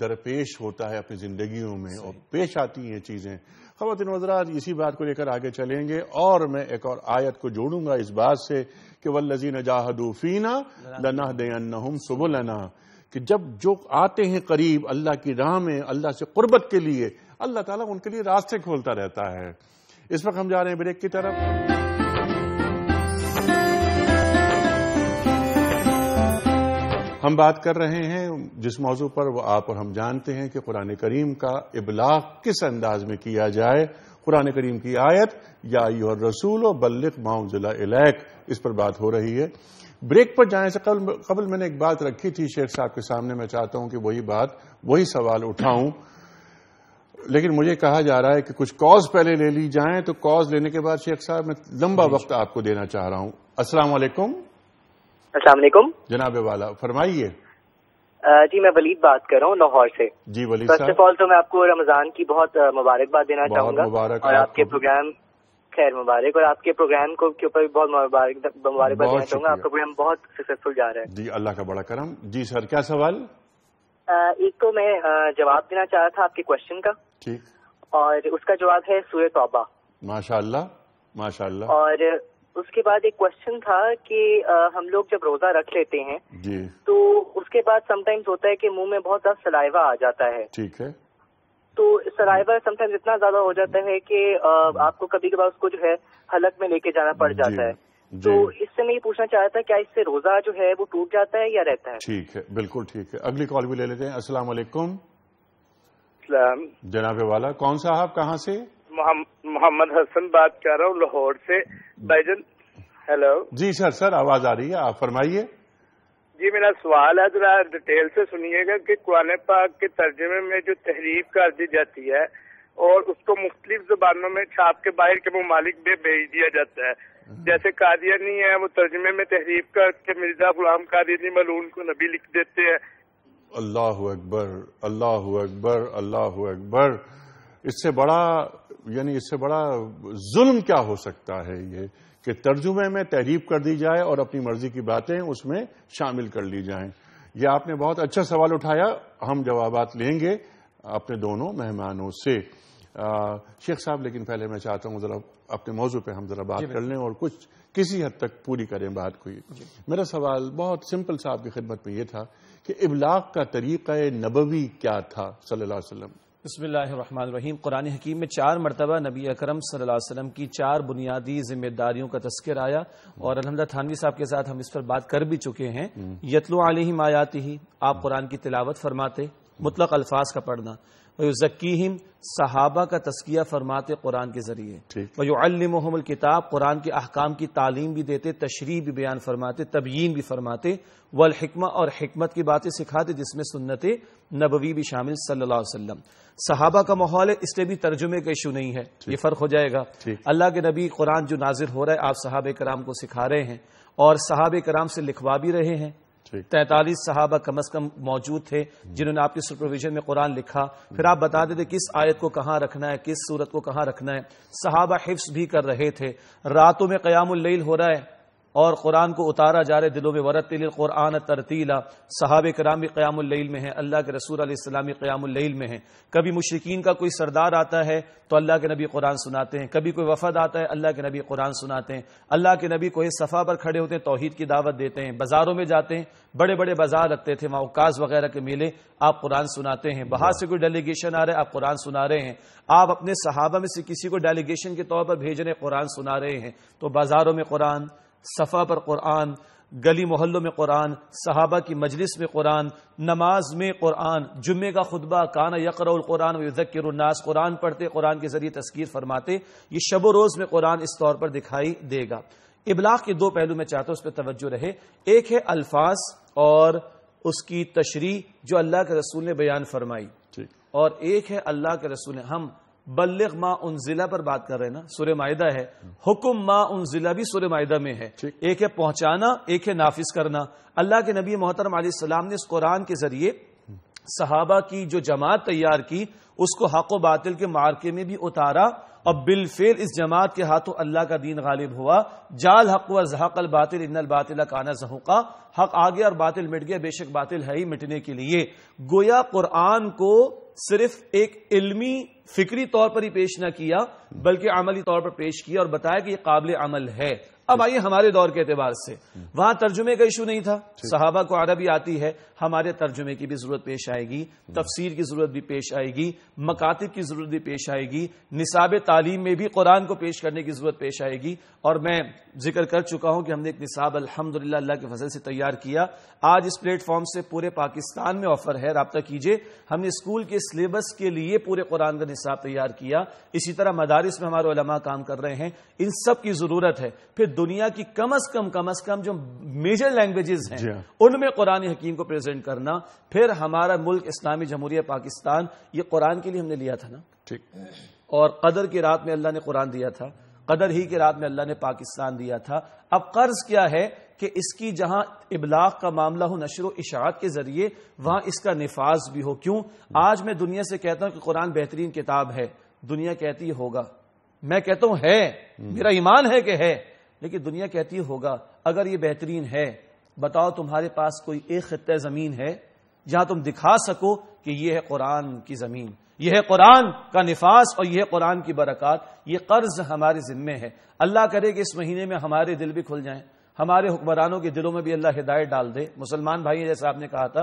दरपेश होता है अपनी जिंदगी में और पेश आती हैं चीजें खबर वजरात इसी बात को लेकर आगे चलेंगे और मैं एक और आयत को जोड़ूंगा इस बात से कि वल्लजीन जाहदूफीना लना कि जब जो आते हैं करीब अल्लाह की राह में अल्लाह से कुर्बत के लिए अल्लाह ताला उनके लिए रास्ते खोलता रहता है इस वक्त हम जा रहे हैं ब्रेक की तरफ हम बात कर रहे हैं जिस मौजू पर वो आप और हम जानते हैं कि कुरान करीम का इबलाग किस अंदाज में किया जाए कुरान करीम की आयत या यूर रसूल और बल्लिक माउजिला इलाक इस पर बात हो रही है ब्रेक पर जाने से कबल कबल मैंने एक बात रखी थी शेख साहब के सामने मैं चाहता हूं कि वही बात वही सवाल उठाऊं लेकिन मुझे कहा जा रहा है कि कुछ कॉज पहले ले ली जाए तो कॉज लेने के बाद शेख साहब मैं लंबा वक्त आपको देना चाह रहा हूं असलामेकुम असलामेकुम जनाब वाला फरमाइए जी मैं वलीद बात कर रहा हूँ लाहौर से जी वलीद फर्स्ट ऑफ ऑल तो मैं आपको रमजान की बहुत मुबारकबाद देना चाहूंगा और आपके प्रोग्राम खैर मुबारक और आपके प्रोग्राम को के ऊपर भी बहुत मुबारकबाद देना चाहूंगा आपका प्रोग्राम बहुत सक्सेसफुल जा रहा है जी अल्लाह का बड़ा करम जी सर क्या सवाल एक तो मैं जवाब देना चाह रहा था आपके क्वेश्चन का ठीक और उसका जवाब है सूर्य तोबा माशा माशा और उसके बाद एक क्वेश्चन था कि हम लोग जब रोजा रख लेते हैं तो उसके बाद समटाइम्स होता है कि मुंह में बहुत ज्यादा सलाइवा आ जाता है ठीक है तो सलाइवा समटाइम्स इतना ज्यादा हो जाता है कि आपको कभी कभार उसको जो है हलक में लेके जाना पड़ जाता है तो इससे मैं ये पूछना चाह रहा था क्या इससे रोजा जो है वो टूट जाता है या रहता है ठीक है बिल्कुल ठीक है अगली कॉल भी ले लेते हैं असला जनाबे वाला कौन आप कहाँ से मोहम्मद हसन बात कर रहा हूँ लाहौर से बैजन हेलो जी सर सर आवाज आ रही है आप फरमाइए जी मेरा सवाल है जरा डिटेल से सुनिएगा कि कुरान पाक के तर्जमे में जो तहरीफ कर दी जाती है और उसको मुख्तलिफ जबानों में छाप के बाहर के ममालिक में भेज दिया जाता है हम्म। जैसे कादियानी है वो तर्जमे में तहरीफ करके मिर्जा गुलाम कादियानी मलून को नबी लिख देते हैं अल्लाह अकबर अल्लाह अकबर अल्लाह अकबर इससे बड़ा यानी इससे बड़ा जुल्म क्या हो सकता है ये कि तर्जुमे में तहरीब कर दी जाए और अपनी मर्जी की बातें उसमें शामिल कर ली जाएं ये आपने बहुत अच्छा सवाल उठाया हम जवाब लेंगे अपने दोनों मेहमानों से शेख साहब लेकिन पहले मैं चाहता हूं जरा अपने मौजू पे हम जरा बात कर लें और कुछ किसी हद तक पूरी करें बात को मेरा सवाल बहुत सिंपल साहब की खिदमत में यह था कि इबलाग का तरीका नबवी क्या था सल्लल्लाहु अलैहि वसल्लम बसमीम कुरान हकीम में चार मरतबा नबी अकरम वसल्लम की चार बुनियादी जिम्मेदारियों का तस्कर आया और अलहमदा थानवी साहब के साथ हम इस पर बात कर भी चुके हैं हम्म। यतलो आलिम आयाती ही आप कुरान की तिलावत फरमाते मुतलक अल्फाज का पढ़ना वकीम सहाबा का तस्किया फरमाते कुरान के जरिए वयुमल किताब कुरान के अहकाम की तालीम भी देते तशरी भी बयान फरमाते तबयीन भी फरमाते वलहिकमा और हमत की बातें सिखाते जिसमें सुन्नत नबवी भी शामिल सल्ला वसलम सहाबा का माहौल है इसलिए भी तर्जुमे का इशू नहीं है ये फ़र्क हो जाएगा अल्लाह के नबी कुरान जो नाजिर हो रहा है आप सहाब कराम को सिखा रहे हैं और सहाब कराम से लिखवा भी रहे हैं तैतालीस सहाबा कम अज कम मौजूद थे जिन्होंने आपकी सुपरविजन में कुरान लिखा फिर आप बता देते किस आयत को कहाँ रखना है किस सूरत को कहाँ रखना है सहाबा हिफ्स भी कर रहे थे रातों में कयामुल्ल हो रहा है और कुरान को उतारा जा रहे दिलों में वरत कुरान तरतीला साहब कराम भी में है अल्लाह के रसूल अलैहिस्सलाम क़्यामल में है कभी मुशरकिन का कोई सरदार आता है तो अल्लाह के नबी कुरान सुनाते हैं कभी कोई वफद आता है अल्लाह के नबी कुरान सुनाते हैं अल्लाह के नबी को सफ़ा पर खड़े होते हैं तोहहीद की दावत देते हैं बाज़ारों में जाते हैं बड़े बड़े बाजार रखते थे माउकाज वगैरह के मेले आप कुरान सुनाते हैं बाहर से कोई डेलीगेशन आ रहा है आप कुरान सुना रहे हैं आप अपने सहाबा में से किसी को डेलीगेशन के तौर पर भेज रहे हैं कुरान सुना रहे हैं तो बाजारों में कुरान सफ़ा पर कुरान गली मोहल्लों में कुरान सहाबा की मजलिस में कुरान नमाज में कुरान जुम्मे का खुतबा काना यकरकुरान वज़क्रनास कुरान पढ़ते कुरान के ज़रिए तस्कीर फरमाते ये शब रोज़ में कुरान इस तौर पर दिखाई देगा इबलाग के दो पहलू में चाहता हूँ उस पर तवज्जो रहे एक है अल्फाज और उसकी तशरी जो अल्लाह के रसूल ने बयान फरमाई और एक है अल्लाह के रसूल ने हम बल्लिग मा उन जिला पर बात कर रहे हैं ना सुर माहिदा है हुक्म मा उन जिला भी सुर माहिदा में है एक है पहुंचाना एक है नाफिज करना अल्लाह के नबी मोहतरम सलाम ने इस कुरान के जरिए सहाबा की जो जमात तैयार की उसको हक व बातिल के मार्के में भी उतारा और बिलफेल इस जमात के हाथों अल्लाह का दीन गालिब हुआ जाल हक व जहक अल बातिल इन बातिल काना जहूका हक आ गया और बातिल मिट गया बेशक बातिल है ही मिटने के लिए गोया कुरान को सिर्फ एक इलमी फिक्री तौर पर ही पेश ना किया बल्कि अमली तौर पर पेश किया और बताया कि यह काबिल अमल है अब आइए हमारे दौर के एतबार से वहां तर्जुमे का इशू नहीं था साहबा को अरबी आती है हमारे तर्जुमे की भी जरूरत पेश आएगी तफसीर की जरूरत भी पेश आएगी मकातब की जरूरत भी पेश आएगी निसाब तालीम में भी कुरान को पेश करने की जरूरत पेश आएगी और मैं जिक्र कर चुका हूं कि हमने एक निसाब अल्हम्दुलिल्लाह अल्लाह के फजल से तैयार किया आज इस प्लेटफॉर्म से पूरे पाकिस्तान में ऑफर है रबा कीजिए हमने स्कूल के सिलेबस के लिए पूरे कुरान का निसाब तैयार किया इसी तरह मदारस में हमारे उलमा काम कर रहे हैं इन सब की जरूरत है फिर दुनिया की कम अज कम कम अज कम जो मेजर लैंग्वेजेस हैं हाँ। उनमें कुरान हकीम को प्रेजेंट रिप्रेजेंट करना फिर हमारा मुल्क इस्लामी जमहूरिया पाकिस्तान ये कुरान के लिए हमने लिया था ना ठीक और कदर की रात में अल्लाह ने कुरान दिया था कदर ही की रात में अल्लाह ने पाकिस्तान दिया था अब कर्ज क्या है कि इसकी जहां इबलाग का मामला हो नशर इशात के जरिए वहां इसका निफाज भी हो क्यों आज मैं दुनिया से कहता हूं कि कुरान बेहतरीन किताब है दुनिया कहती होगा मैं कहता हूं है हम्म। मेरा ईमान है कि है लेकिन दुनिया कहती होगा अगर ये बेहतरीन है बताओ तुम्हारे पास कोई एक खत्े जमीन है जहां तुम दिखा सको कि यह है कुरान की जमीन यह है कुरान का निफास और यह कुरान की बरकत यह कर्ज हमारे जिम्मे है अल्लाह करे कि इस महीने में हमारे दिल भी खुल जाए हमारे हुक्मरानों के दिलों में भी अल्लाह हिदायत डाल दे मुसलमान भाई जैसे आपने कहा था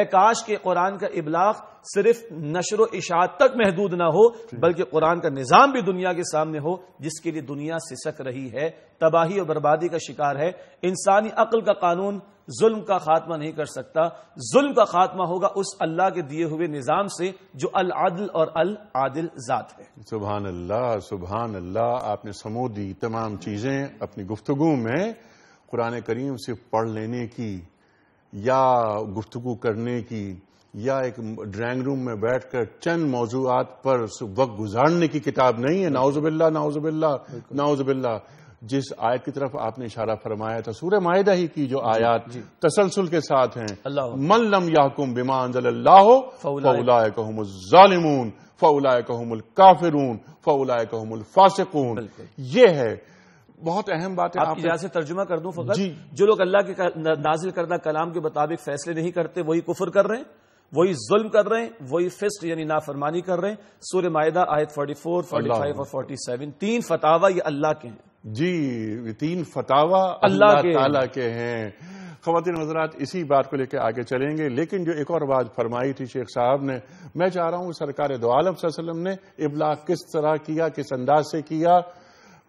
ए काश के कुरान का इबलाग सिर्फ नशर इशात तक महदूद ना हो बल्कि कुरान का निज़ाम भी दुनिया के सामने हो जिसके लिए दुनिया सिसक रही है तबाही और बर्बादी का शिकार है इंसानी अकल का कानून जुल्म का खात्मा नहीं कर सकता जुल्म का खात्मा होगा उस अल्लाह के दिए हुए निज़ाम से जो अल आदिल और अल आदिल ज़ात है सुबहान अल्लाह सुबहान अल्लाह आपने समोदी तमाम चीज़ें अपनी गुफ्तगु में कुरान करीम से पढ़ लेने की या गुफ्तु करने की या एक ड्राइंग रूम में बैठकर चंद मौजूद पर वक्त गुजारने की किताब नहीं है नाउजबिल्ला नाउजबिल्ला नाउजबिल्ला जिस आयत की तरफ आपने इशारा फरमाया था सूर्य माहिदा ही की जो आयात तसलसल के साथ हैं मल्लम याकुम बिमानजालिमून फ़ौलाय कहमुल काफिरून फ़ौलाय कहमुल फासिकून ये है बहुत अहम बात है आपकी से तर्जुमा कर दूं फकत जो लोग अल्लाह के नाजिल करदा कलाम के मुताबिक फैसले नहीं करते वही कुफर कर रहे हैं वही जुल्म कर रहे हैं वही फिस्ट यानी नाफरमानी कर रहे हैं सूर्य मायदा आयत 44, 45 और 47 तीन फतावा ये अल्लाह के हैं जी तीन फतावा अल्लाह के, के हैं खातिन हजरात इसी बात को लेकर आगे चलेंगे लेकिन जो एक और बात फरमाई थी शेख साहब ने मैं चाह रहा हूँ सरकार दो आलम ने इबलाग किस तरह किया किस अंदाज से किया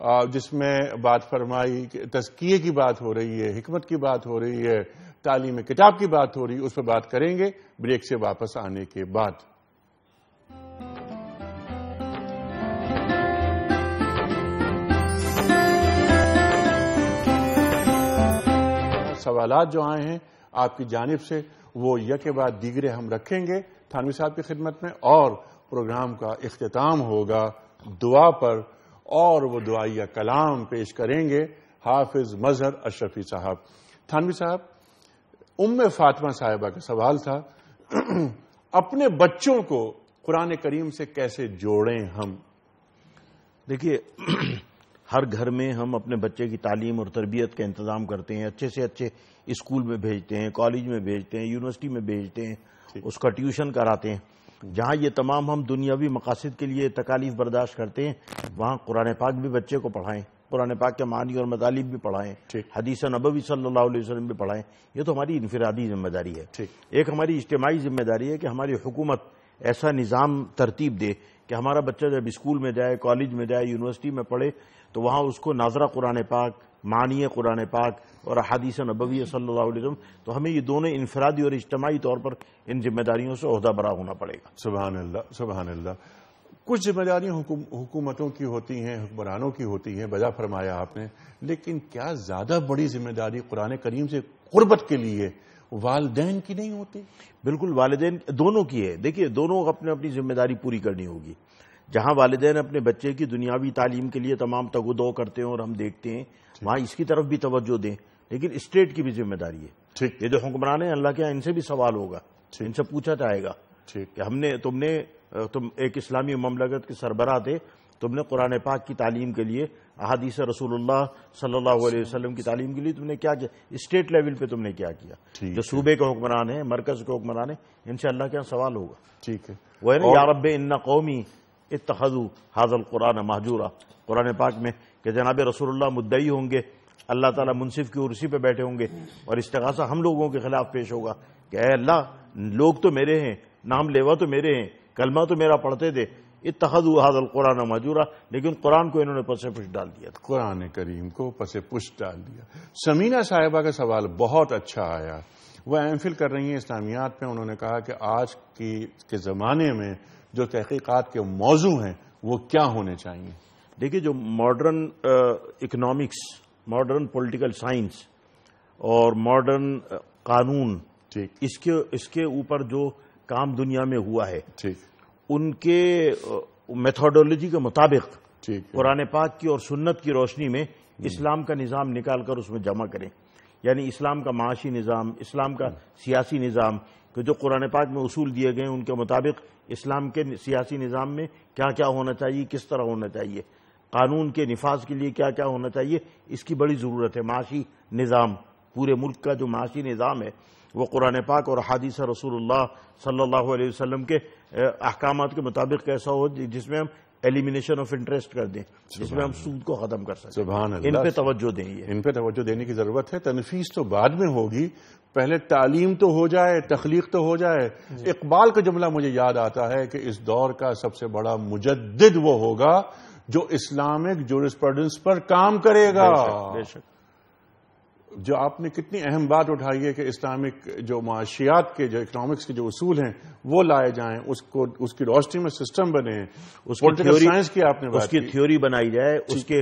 जिसमें बात फरमाई तस्किए की बात हो रही है हमत की बात हो रही है तालीम किताब की बात हो रही है उस पर बात करेंगे ब्रेक से वापस आने के बाद सवाल जो आए हैं आपकी जानब से वो के बाद दीगरे हम रखेंगे थानवी साहब की खिदमत में और प्रोग्राम का अख्ताम होगा दुआ पर और वो दुआया कलाम पेश करेंगे हाफिज मजहर अशरफी साहब थानवी साहब उम फातमा साहिबा का सवाल था *clears throat* अपने बच्चों को कुरान करीम से कैसे जोड़ें हम देखिए *clears throat* हर घर में हम अपने बच्चे की तालीम और तरबियत का इंतज़ाम करते हैं अच्छे से अच्छे स्कूल में भेजते हैं कॉलेज में भेजते हैं यूनिवर्सिटी में भेजते हैं उसका ट्यूशन कराते हैं जहाँ ये तमाम हम दुनियावी मकासद के लिए तकालीफ बर्दाश्त करते हैं वहाँ कुरान पाक भी बच्चे को पढ़ाएं कुरान पाक के मानी और मतालिब भी पढ़ाएं हदीस नबवी सल्ला वसलम भी पढ़ाएं ये तो हमारी इनफरादी जिम्मेदारी है एक हमारी इज्तमाही जिम्मेदारी है कि हमारी हुकूमत ऐसा निज़ाम तरतीब दे कि हमारा बच्चा जब स्कूल में जाए कॉलेज में जाए यूनिवर्सिटी में पढ़े तो वहाँ उसको नाजरा कुरान पाक मानिए कुरान पाक और हदीस नबवी सल्ला तो हमें ये दोनों इनफरादी और इज्तमाही तौर पर इन जिम्मेदारियों से अहदा बरा होना पड़ेगा सुबह सुबह कुछ जिम्मेदारियां हुकूमतों की होती हैं हुक्मरानों की होती हैं बजा फरमाया आपने लेकिन क्या ज़्यादा बड़ी जिम्मेदारी कुरान करीम से कुर्बत के लिए वालदेन की नहीं होती बिल्कुल वालदेन दोनों की है देखिए दोनों को अपने अपनी जिम्मेदारी पूरी करनी होगी जहां वालदेन अपने बच्चे की दुनियावी तालीम के लिए तमाम तगुदो करते हैं और हम देखते हैं वहां इसकी तरफ भी तोज्जो दें लेकिन स्टेट की भी जिम्मेदारी है ठीक ये जो हुक्मरान है अल्लाह के यहाँ इनसे भी सवाल होगा इनसे पूछा जाएगा तो ठीक हमने तुमने तुम एक इस्लामी ममलगत के सरबराह थे तुमने कुरान पाक की तालीम के लिए अहादीस रसूल सल्लल्लाहु अलैहि की तालीम के लिए तुमने क्या किया स्टेट लेवल पे तुमने क्या किया जो सूबे के हुक्मरान है मरकज के हुक्मरान है इनसे अल्लाह के यहाँ सवाल होगा ठीक है वह यारब इन्ना कौमी इतखु हाजल कुरान महजूरा कुरान पाक में कि जनाब रसूलुल्लाह मुद्दई होंगे अल्लाह ताला मुनसिफ की उर्सी पे बैठे होंगे और इस्तगासा हम लोगों के खिलाफ पेश होगा कि अल्लाह लोग तो मेरे हैं नाम लेवा तो मेरे हैं कलमा तो मेरा पढ़ते थे इतहद हादल कुरान मजूरा लेकिन कुरान को इन्होंने पसे पुष्ट डाल दिया था कुरान करीम को पसे पुष्ट डाल दिया समीना साहिबा का सवाल बहुत अच्छा आया वह एम कर रही हैं इस्लामियात में उन्होंने कहा कि आज की के ज़माने में जो तहकीक़ात के मौजू हैं वो क्या होने चाहिए देखिए जो modern economics modern political science और मॉडर्न uh, कानून इसके इसके ऊपर जो काम दुनिया में हुआ है उनके मेथोडोलॉजी uh, के मुताबिक कुरान पाक की और सुन्नत की रोशनी में हम्म। इस्लाम का निज़ाम निकाल कर उसमें जमा करें यानी इस्लाम का माशी निज़ाम इस्लाम का हम्म। सियासी निज़ाम कि जो कुरान पाक में उसूल दिए गए उनके मुताबिक इस्लाम के सियासी निज़ाम में क्या क्या होना चाहिए किस तरह होना चाहिए कानून के निफाज के लिए क्या क्या होना चाहिए इसकी बड़ी ज़रूरत है माशी निज़ाम पूरे मुल्क का जो माशी निज़ाम है वो कुरान पाक और हादिस रसूल सल्लल्लाहु वसम के अहकाम के मुताबिक कैसा हो जिसमें हम एलिमिनेशन ऑफ इंटरेस्ट कर दें जिसमें हम सूद को खत्म कर सकते इन पे तवज्जो दें इन पे तवज्जो देने की जरूरत है तनफीस तो बाद में होगी पहले तालीम तो हो जाए तखलीक तो हो जाए इकबाल का जुमला मुझे याद आता है कि इस दौर का सबसे बड़ा मुजद वो होगा जो इस्लामिक जोरिस्प्रूडेंस पर काम करेगा बेशक जो आपने कितनी अहम बात उठाई है कि इस्लामिक जो माशियात के जो इकोनॉमिक्स के जो उसूल हैं वो लाए जाएं उसको उसकी रोशनी में सिस्टम बने पोलिटिकल साइंस की आपने बात उसकी थ्योरी बनाई जाए उसके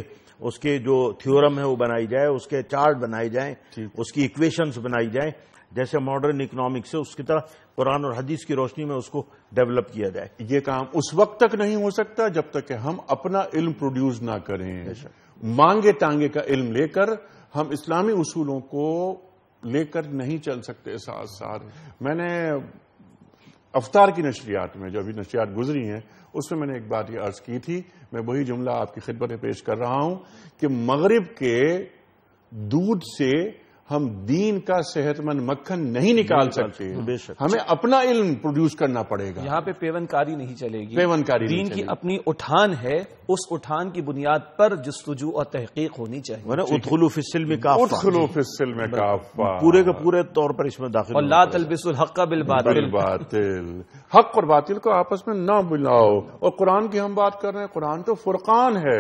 उसके जो थ्योरम है वो बनाई जाए उसके चार्ट बनाए जाए उसकी इक्वेशंस बनाई जाए जैसे मॉडर्न इकोनॉमिक्स है उसकी तरह कुरान और हदीस की रोशनी में उसको डेवलप किया जाए ये काम उस वक्त तक नहीं हो सकता जब तक कि हम अपना इल्म प्रोड्यूस ना करें मांगे टांगे का इल्म लेकर हम इस्लामी उसूलों को लेकर नहीं चल सकते साथ साथ मैंने अवतार की नशरियात में जो अभी नशरियात गुजरी हैं उसमें मैंने एक बात यह अर्ज की थी मैं वही जुमला आपकी खिदमत पेश कर रहा हूं कि मगरब के दूध से हम दीन का सेहतमंद मक्खन नहीं निकाल सकते हमें अपना इल्म प्रोड्यूस करना पड़ेगा यहाँ पे पेवनकारी नहीं चलेगी पेवनकारी दीन की अपनी उठान है उस उठान की बुनियाद पर जस्तुजू और तहकीक होनी चाहिए उतखलू का का पूरे के पूरे तौर पर इसमें दाखिल और ला बिल बातिल हक और बातिल को आपस में न बुलाओ और कुरान की हम बात कर रहे हैं कुरान तो फुरकान है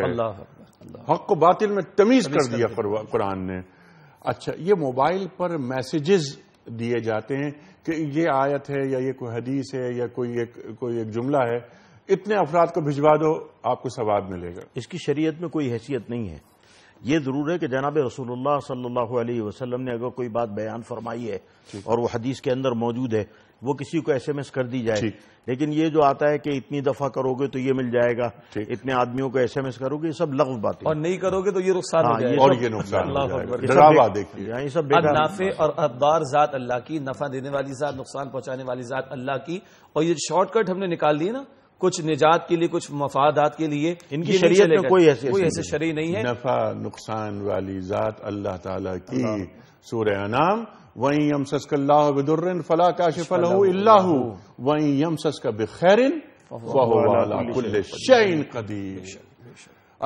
हक को बातिल में तमीज कर दिया कुरान ने अच्छा ये मोबाइल पर मैसेजेस दिए जाते हैं कि ये आयत है या ये कोई हदीस है या कोई एक कोई एक जुमला है इतने अफराद को भिजवा दो आपको सवाब मिलेगा इसकी शरीयत में कोई हैसियत नहीं है ये ज़रूर है कि जनाब रसूलुल्लाह सल्लल्लाहु अलैहि वसल्लम ने अगर कोई बात बयान फरमाई है और वो हदीस के अंदर मौजूद है वो किसी को एस एम एस कर दी जाए लेकिन ये जो आता है कि इतनी दफा करोगे तो ये मिल जाएगा इतने आदमियों को एसएमएस करोगे ये सब लफ बात और नहीं करोगे तो ये नुकसान हाँ, और ये नुकसान देखिए हाँ, सब नाफे और अबदार जात अल्लाह की नफा देने वाली जात नुकसान पहुंचाने वाली जात अल्लाह की और ये शॉर्टकट हमने निकाल दिए ना कुछ निजात के लिए कुछ मफादात के लिए इनकी शरीयत में कोई ऐसे कोई ऐसे शरीय नहीं है नफा नुकसान वाली जात अल्लाह ताला की हाँ। सूर्य अनाम वहीं यम सस्कल्लादुर्रन फला काशिफल इल्लाहू वहीं यम सस्का बखैरिन शैन कदीर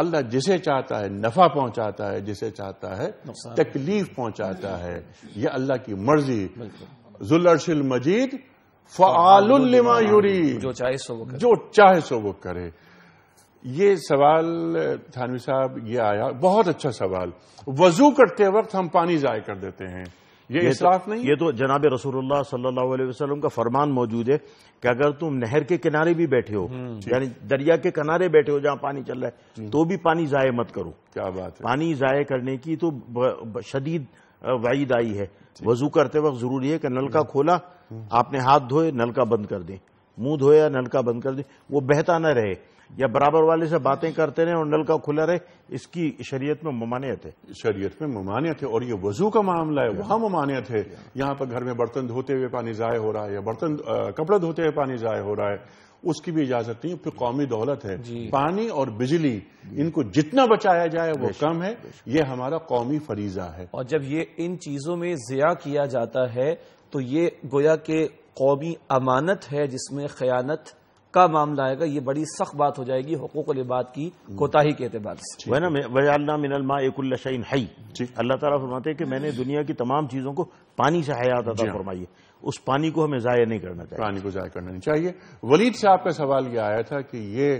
अल्लाह जिसे चाहता है नफा पहुंचाता है जिसे चाहता है तकलीफ पहुंचाता है यह अल्लाह की मर्जी जुलरशिल मजीद फ़ालुल्लिमा यूरी जो चाहे सो वो करे। जो चाहे सो वो करे ये सवाल थानवी साहब ये आया बहुत अच्छा सवाल वजू करते वक्त हम पानी जाय कर देते हैं ये इसराफ तो, नहीं ये तो जनाब रसूल सल्लल्लाहु अलैहि वसल्लम का फरमान मौजूद है कि अगर तुम नहर के किनारे भी बैठे हो हम्म। यानी दरिया के किनारे बैठे हो जहां पानी चल रहा है हम्म। तो भी पानी जाये मत करो क्या बात है पानी जाये करने की तो शदीद वाइद आई है वजू करते वक्त जरूरी है कि नलका हम्म। खोला आपने हाथ धोए नलका बंद कर दें मुंह धोया नलका बंद कर दें वो बहता ना रहे या बराबर वाले से बातें करते रहे और नल का खुला रहे इसकी शरीयत में ममानियत है शरीयत में ममानियत है और ये वजू का मामला है वहां ममानियत है यहाँ पर घर में बर्तन धोते हुए पानी जाये हो रहा है या बर्तन कपड़े धोते हुए पानी जाये हो रहा है उसकी भी इजाजत नहीं फिर कौमी दौलत है पानी और बिजली इनको जितना बचाया जाए वो कम है ये हमारा कौमी फरीजा है और जब ये इन चीजों में जया किया जाता है तो ये गोया के कौमी अमानत है जिसमें खयानत का मामला आएगा ये बड़ी सख्त बात हो जाएगी हकूक लिबाद की कोताही के एतबार से वह ना हई अल्लाह तला फरमाते कि मैंने दुनिया की तमाम चीज़ों को पानी से हयात अदा फरमाई है उस पानी को हमें जया नहीं करना चाहिए पानी को जया करना नहीं चाहिए वलीद साहब का सवाल यह आया था कि ये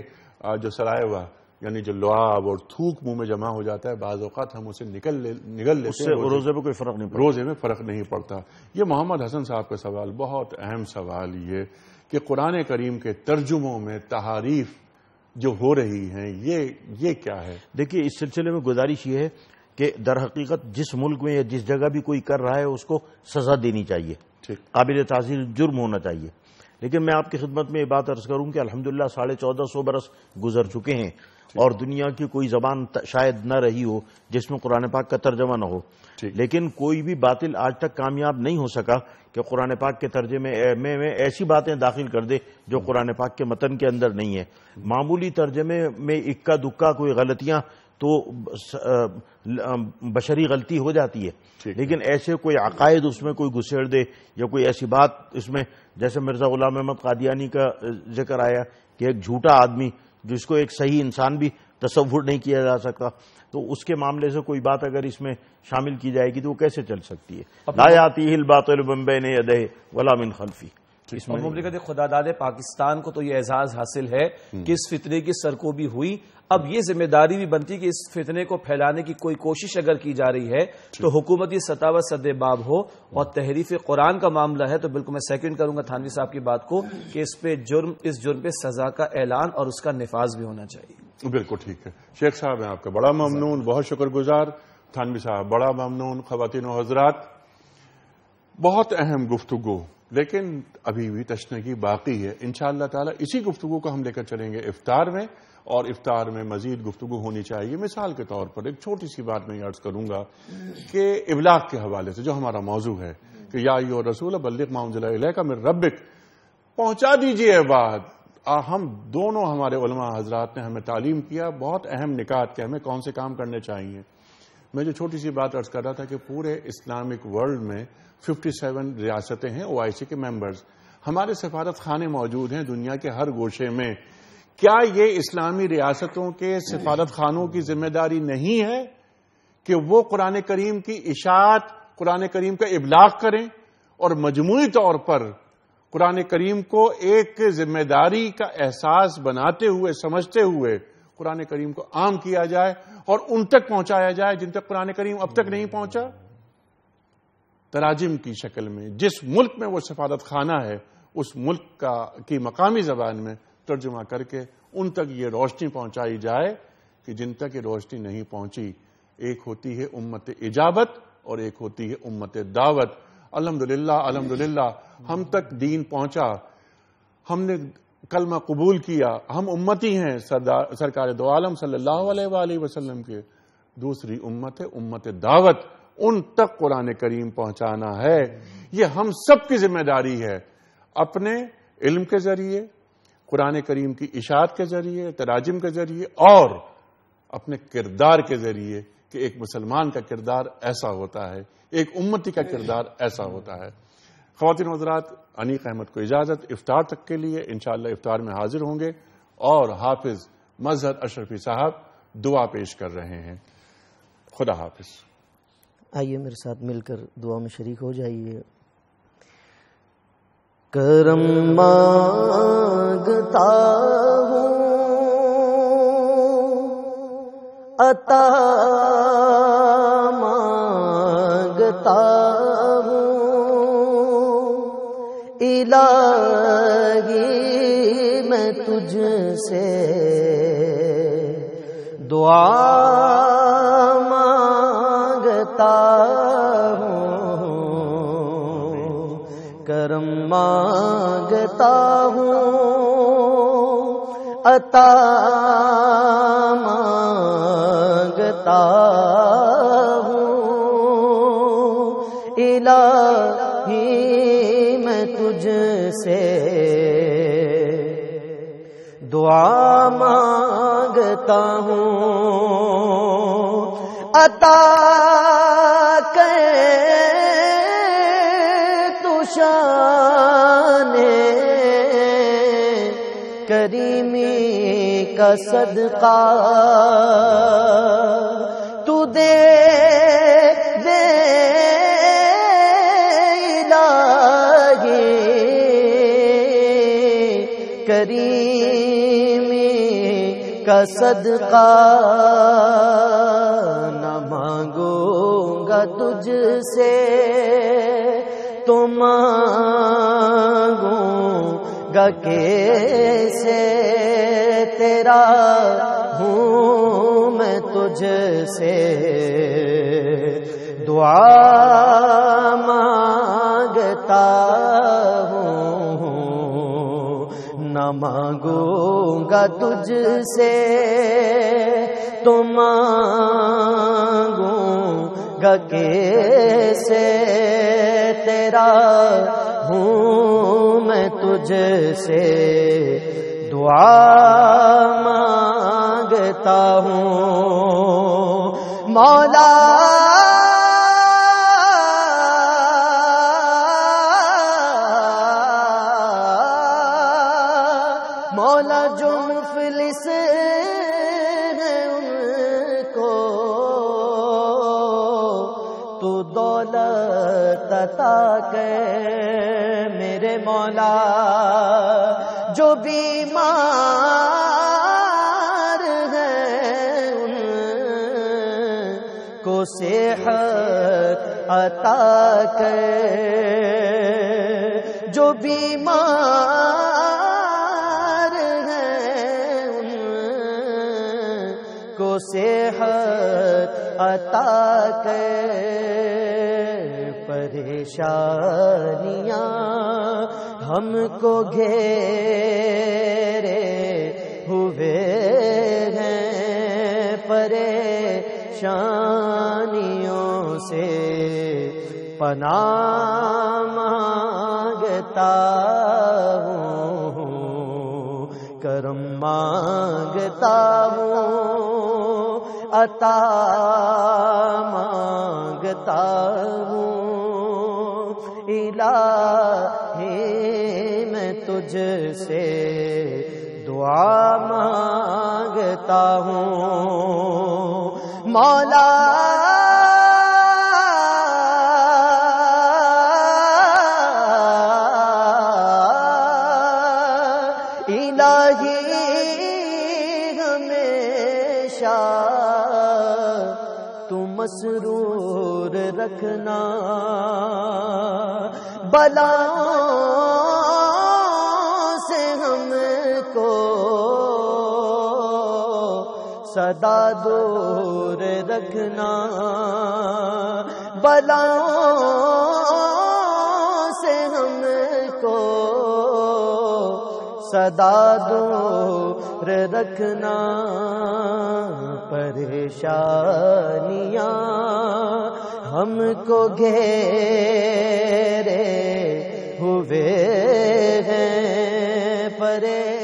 जो सराय हुआ यानी जो लुआब और थूक मुंह में जमा हो जाता है बाज़ात हम उसे निकल ले निकल लेते उससे रोजे, रोजे में कोई फर्क नहीं रोजे में फर्क नहीं पड़ता ये मोहम्मद हसन साहब का सवाल बहुत अहम सवाल ये कि कुरान करीम के तर्जुमों में तहारीफ जो हो रही हैं ये ये क्या है देखिए इस सिलसिले में गुजारिश ये है कि दर हकीकत जिस मुल्क में या जिस जगह भी कोई कर रहा है उसको सजा देनी चाहिए काबिल ताजी जुर्म होना चाहिए लेकिन मैं आपकी खिदमत में ये बात अर्ज करूं कि अल्हम्दुलिल्लाह साढ़े चौदह सौ बरस गुजर चुके हैं और दुनिया की कोई जबान शायद न रही हो जिसमें कुरान पाक का तर्जमा न हो लेकिन कोई भी बातिल आज तक कामयाब नहीं हो सका कि कुरान पाक के तर्जे में, में, में ऐसी बातें दाखिल कर दे जो कुरान पाक के मतन के अंदर नहीं है मामूली तर्जमे में इक्का दुक्का कोई गलतियां तो बशरी गलती हो जाती है लेकिन ऐसे कोई अकायद उसमें कोई घुसेड़ दे या कोई ऐसी बात इसमें जैसे मिर्जा गुलाम अहमद कादियानी का जिक्र आया कि एक झूठा आदमी जिसको एक सही इंसान भी तस्वुर नहीं किया जा सकता तो उसके मामले से कोई बात अगर इसमें शामिल की जाएगी तो वो कैसे चल सकती है ला आती खल्फी इसमें खुदादाद पाकिस्तान को तो ये एजाज हासिल है हम्म। कि इस फितरे की सरकोबी हुई अब ये जिम्मेदारी भी बनती है कि इस फितने को फैलाने की कोई कोशिश अगर की जा रही है तो हुकूमती सतह व सदेबाब हो और तहरीफ कुरान का मामला है तो बिल्कुल मैं सेकंड करूंगा थानवी साहब की बात को कि इस पे जुर्म इस जुर्म पे सजा का ऐलान और उसका निफाज भी होना चाहिए बिल्कुल ठीक है शेख साहब है आपका बड़ा ममनून बहुत शुक्रगुजार थानवी साहब बड़ा ममनून खातिन हजरात बहुत अहम गुफ्तगु लेकिन अभी भी तशनगी बाकी है इनशाला इसी गुफ्तगु को हम लेकर चलेंगे इफ्तार में और इफ्तार में मजीद गुफ्तु होनी चाहिए मिसाल के तौर पर एक छोटी सी बात मैं अर्ज करूंगा कि इबलाक के हवाले से जो हमारा मौजू है कि या यो रसूल बल्लिक माउजिला का मेरे रबिक पहुंचा दीजिए बात हम दोनों हमारे उलमा हजरात ने हमें तालीम किया बहुत अहम निकात के हमें कौन से काम करने चाहिए मैं जो छोटी सी बात अर्ज कर रहा था कि पूरे इस्लामिक वर्ल्ड में 57 रियासतें हैं सी के मेंबर्स हमारे सफारत खाने मौजूद हैं दुनिया के हर गोशे में क्या ये इस्लामी रियासतों के सिफारत खानों की जिम्मेदारी नहीं है कि वो कुरान करीम की इशात कुरान करीम का इबलाग करें और मजमू तौर पर कुरान करीम को एक जिम्मेदारी का एहसास बनाते हुए समझते हुए कुरान करीम को आम किया जाए और उन तक पहुंचाया जाए जिन तक कुरान करीम अब तक नहीं पहुंचा तराजिम की शक्ल में जिस मुल्क में वो सफारत खाना है उस मुल्क का की मकामी जबान में तर्जुमा करके उन तक ये रोशनी पहुंचाई जाए कि जिन तक ये रोशनी नहीं पहुंची एक होती है उम्मत इजाबत और एक होती है उम्मत दावत अलहमदुल्ला अलहमदुल्ला हम तक दीन पहुंचा हमने कलमा कबूल किया हम उम्मती हैं सरदार सरकार दो आलम सल्लल्लाहु वसल्लम के दूसरी उम्मत है उम्मत दावत उन तक कुरान करीम पहुंचाना है ये हम सब की जिम्मेदारी है अपने इल्म के जरिए कुरान करीम की इशात के जरिए तराजिम के जरिए और अपने किरदार के जरिए कि एक मुसलमान का किरदार ऐसा होता है एक उम्मती का किरदार ऐसा होता है खातिन हजरात अनीक अहमद को इजाज़त इफ्तार तक के लिए इन इफ्तार में हाजिर होंगे और हाफिज मजहर अशरफी साहब दुआ पेश कर रहे हैं खुदा हाफिज आइए मेरे साथ मिलकर दुआ में शरीक हो जाइए करम मांगता हूँ अता मांगता हूँ इलागी मैं तुझसे दुआ मांगता हूँ अता मांगता हूँ इला ही मैं दुआ मांगता हूँ अता का सदका तू दे दे लागे का सदका न मांगूंगा तुझसे तुम तो मांगूं गके से तेरा हूँ मैं तुझसे दुआ मांगता हूँ न मांगूंगा तुझसे तो मांगूंगा गगे से तेरा हूँ तुझसे दुआ मांगता हूँ मौला अता कर जो बीमार हैं उनको सेहत अता कर परेशानियां हमको घेरे हुए हैं परेशानियों से पना मांगता हूँ करम मांगता हूँ अता मांगता हूँ इला मैं तुझसे दुआ मांगता हूँ मौला बला से हमको सदा दूर रखना बला से हमको सदा दूर रखना परेशानियाँ हमको घेर हुए हैं परे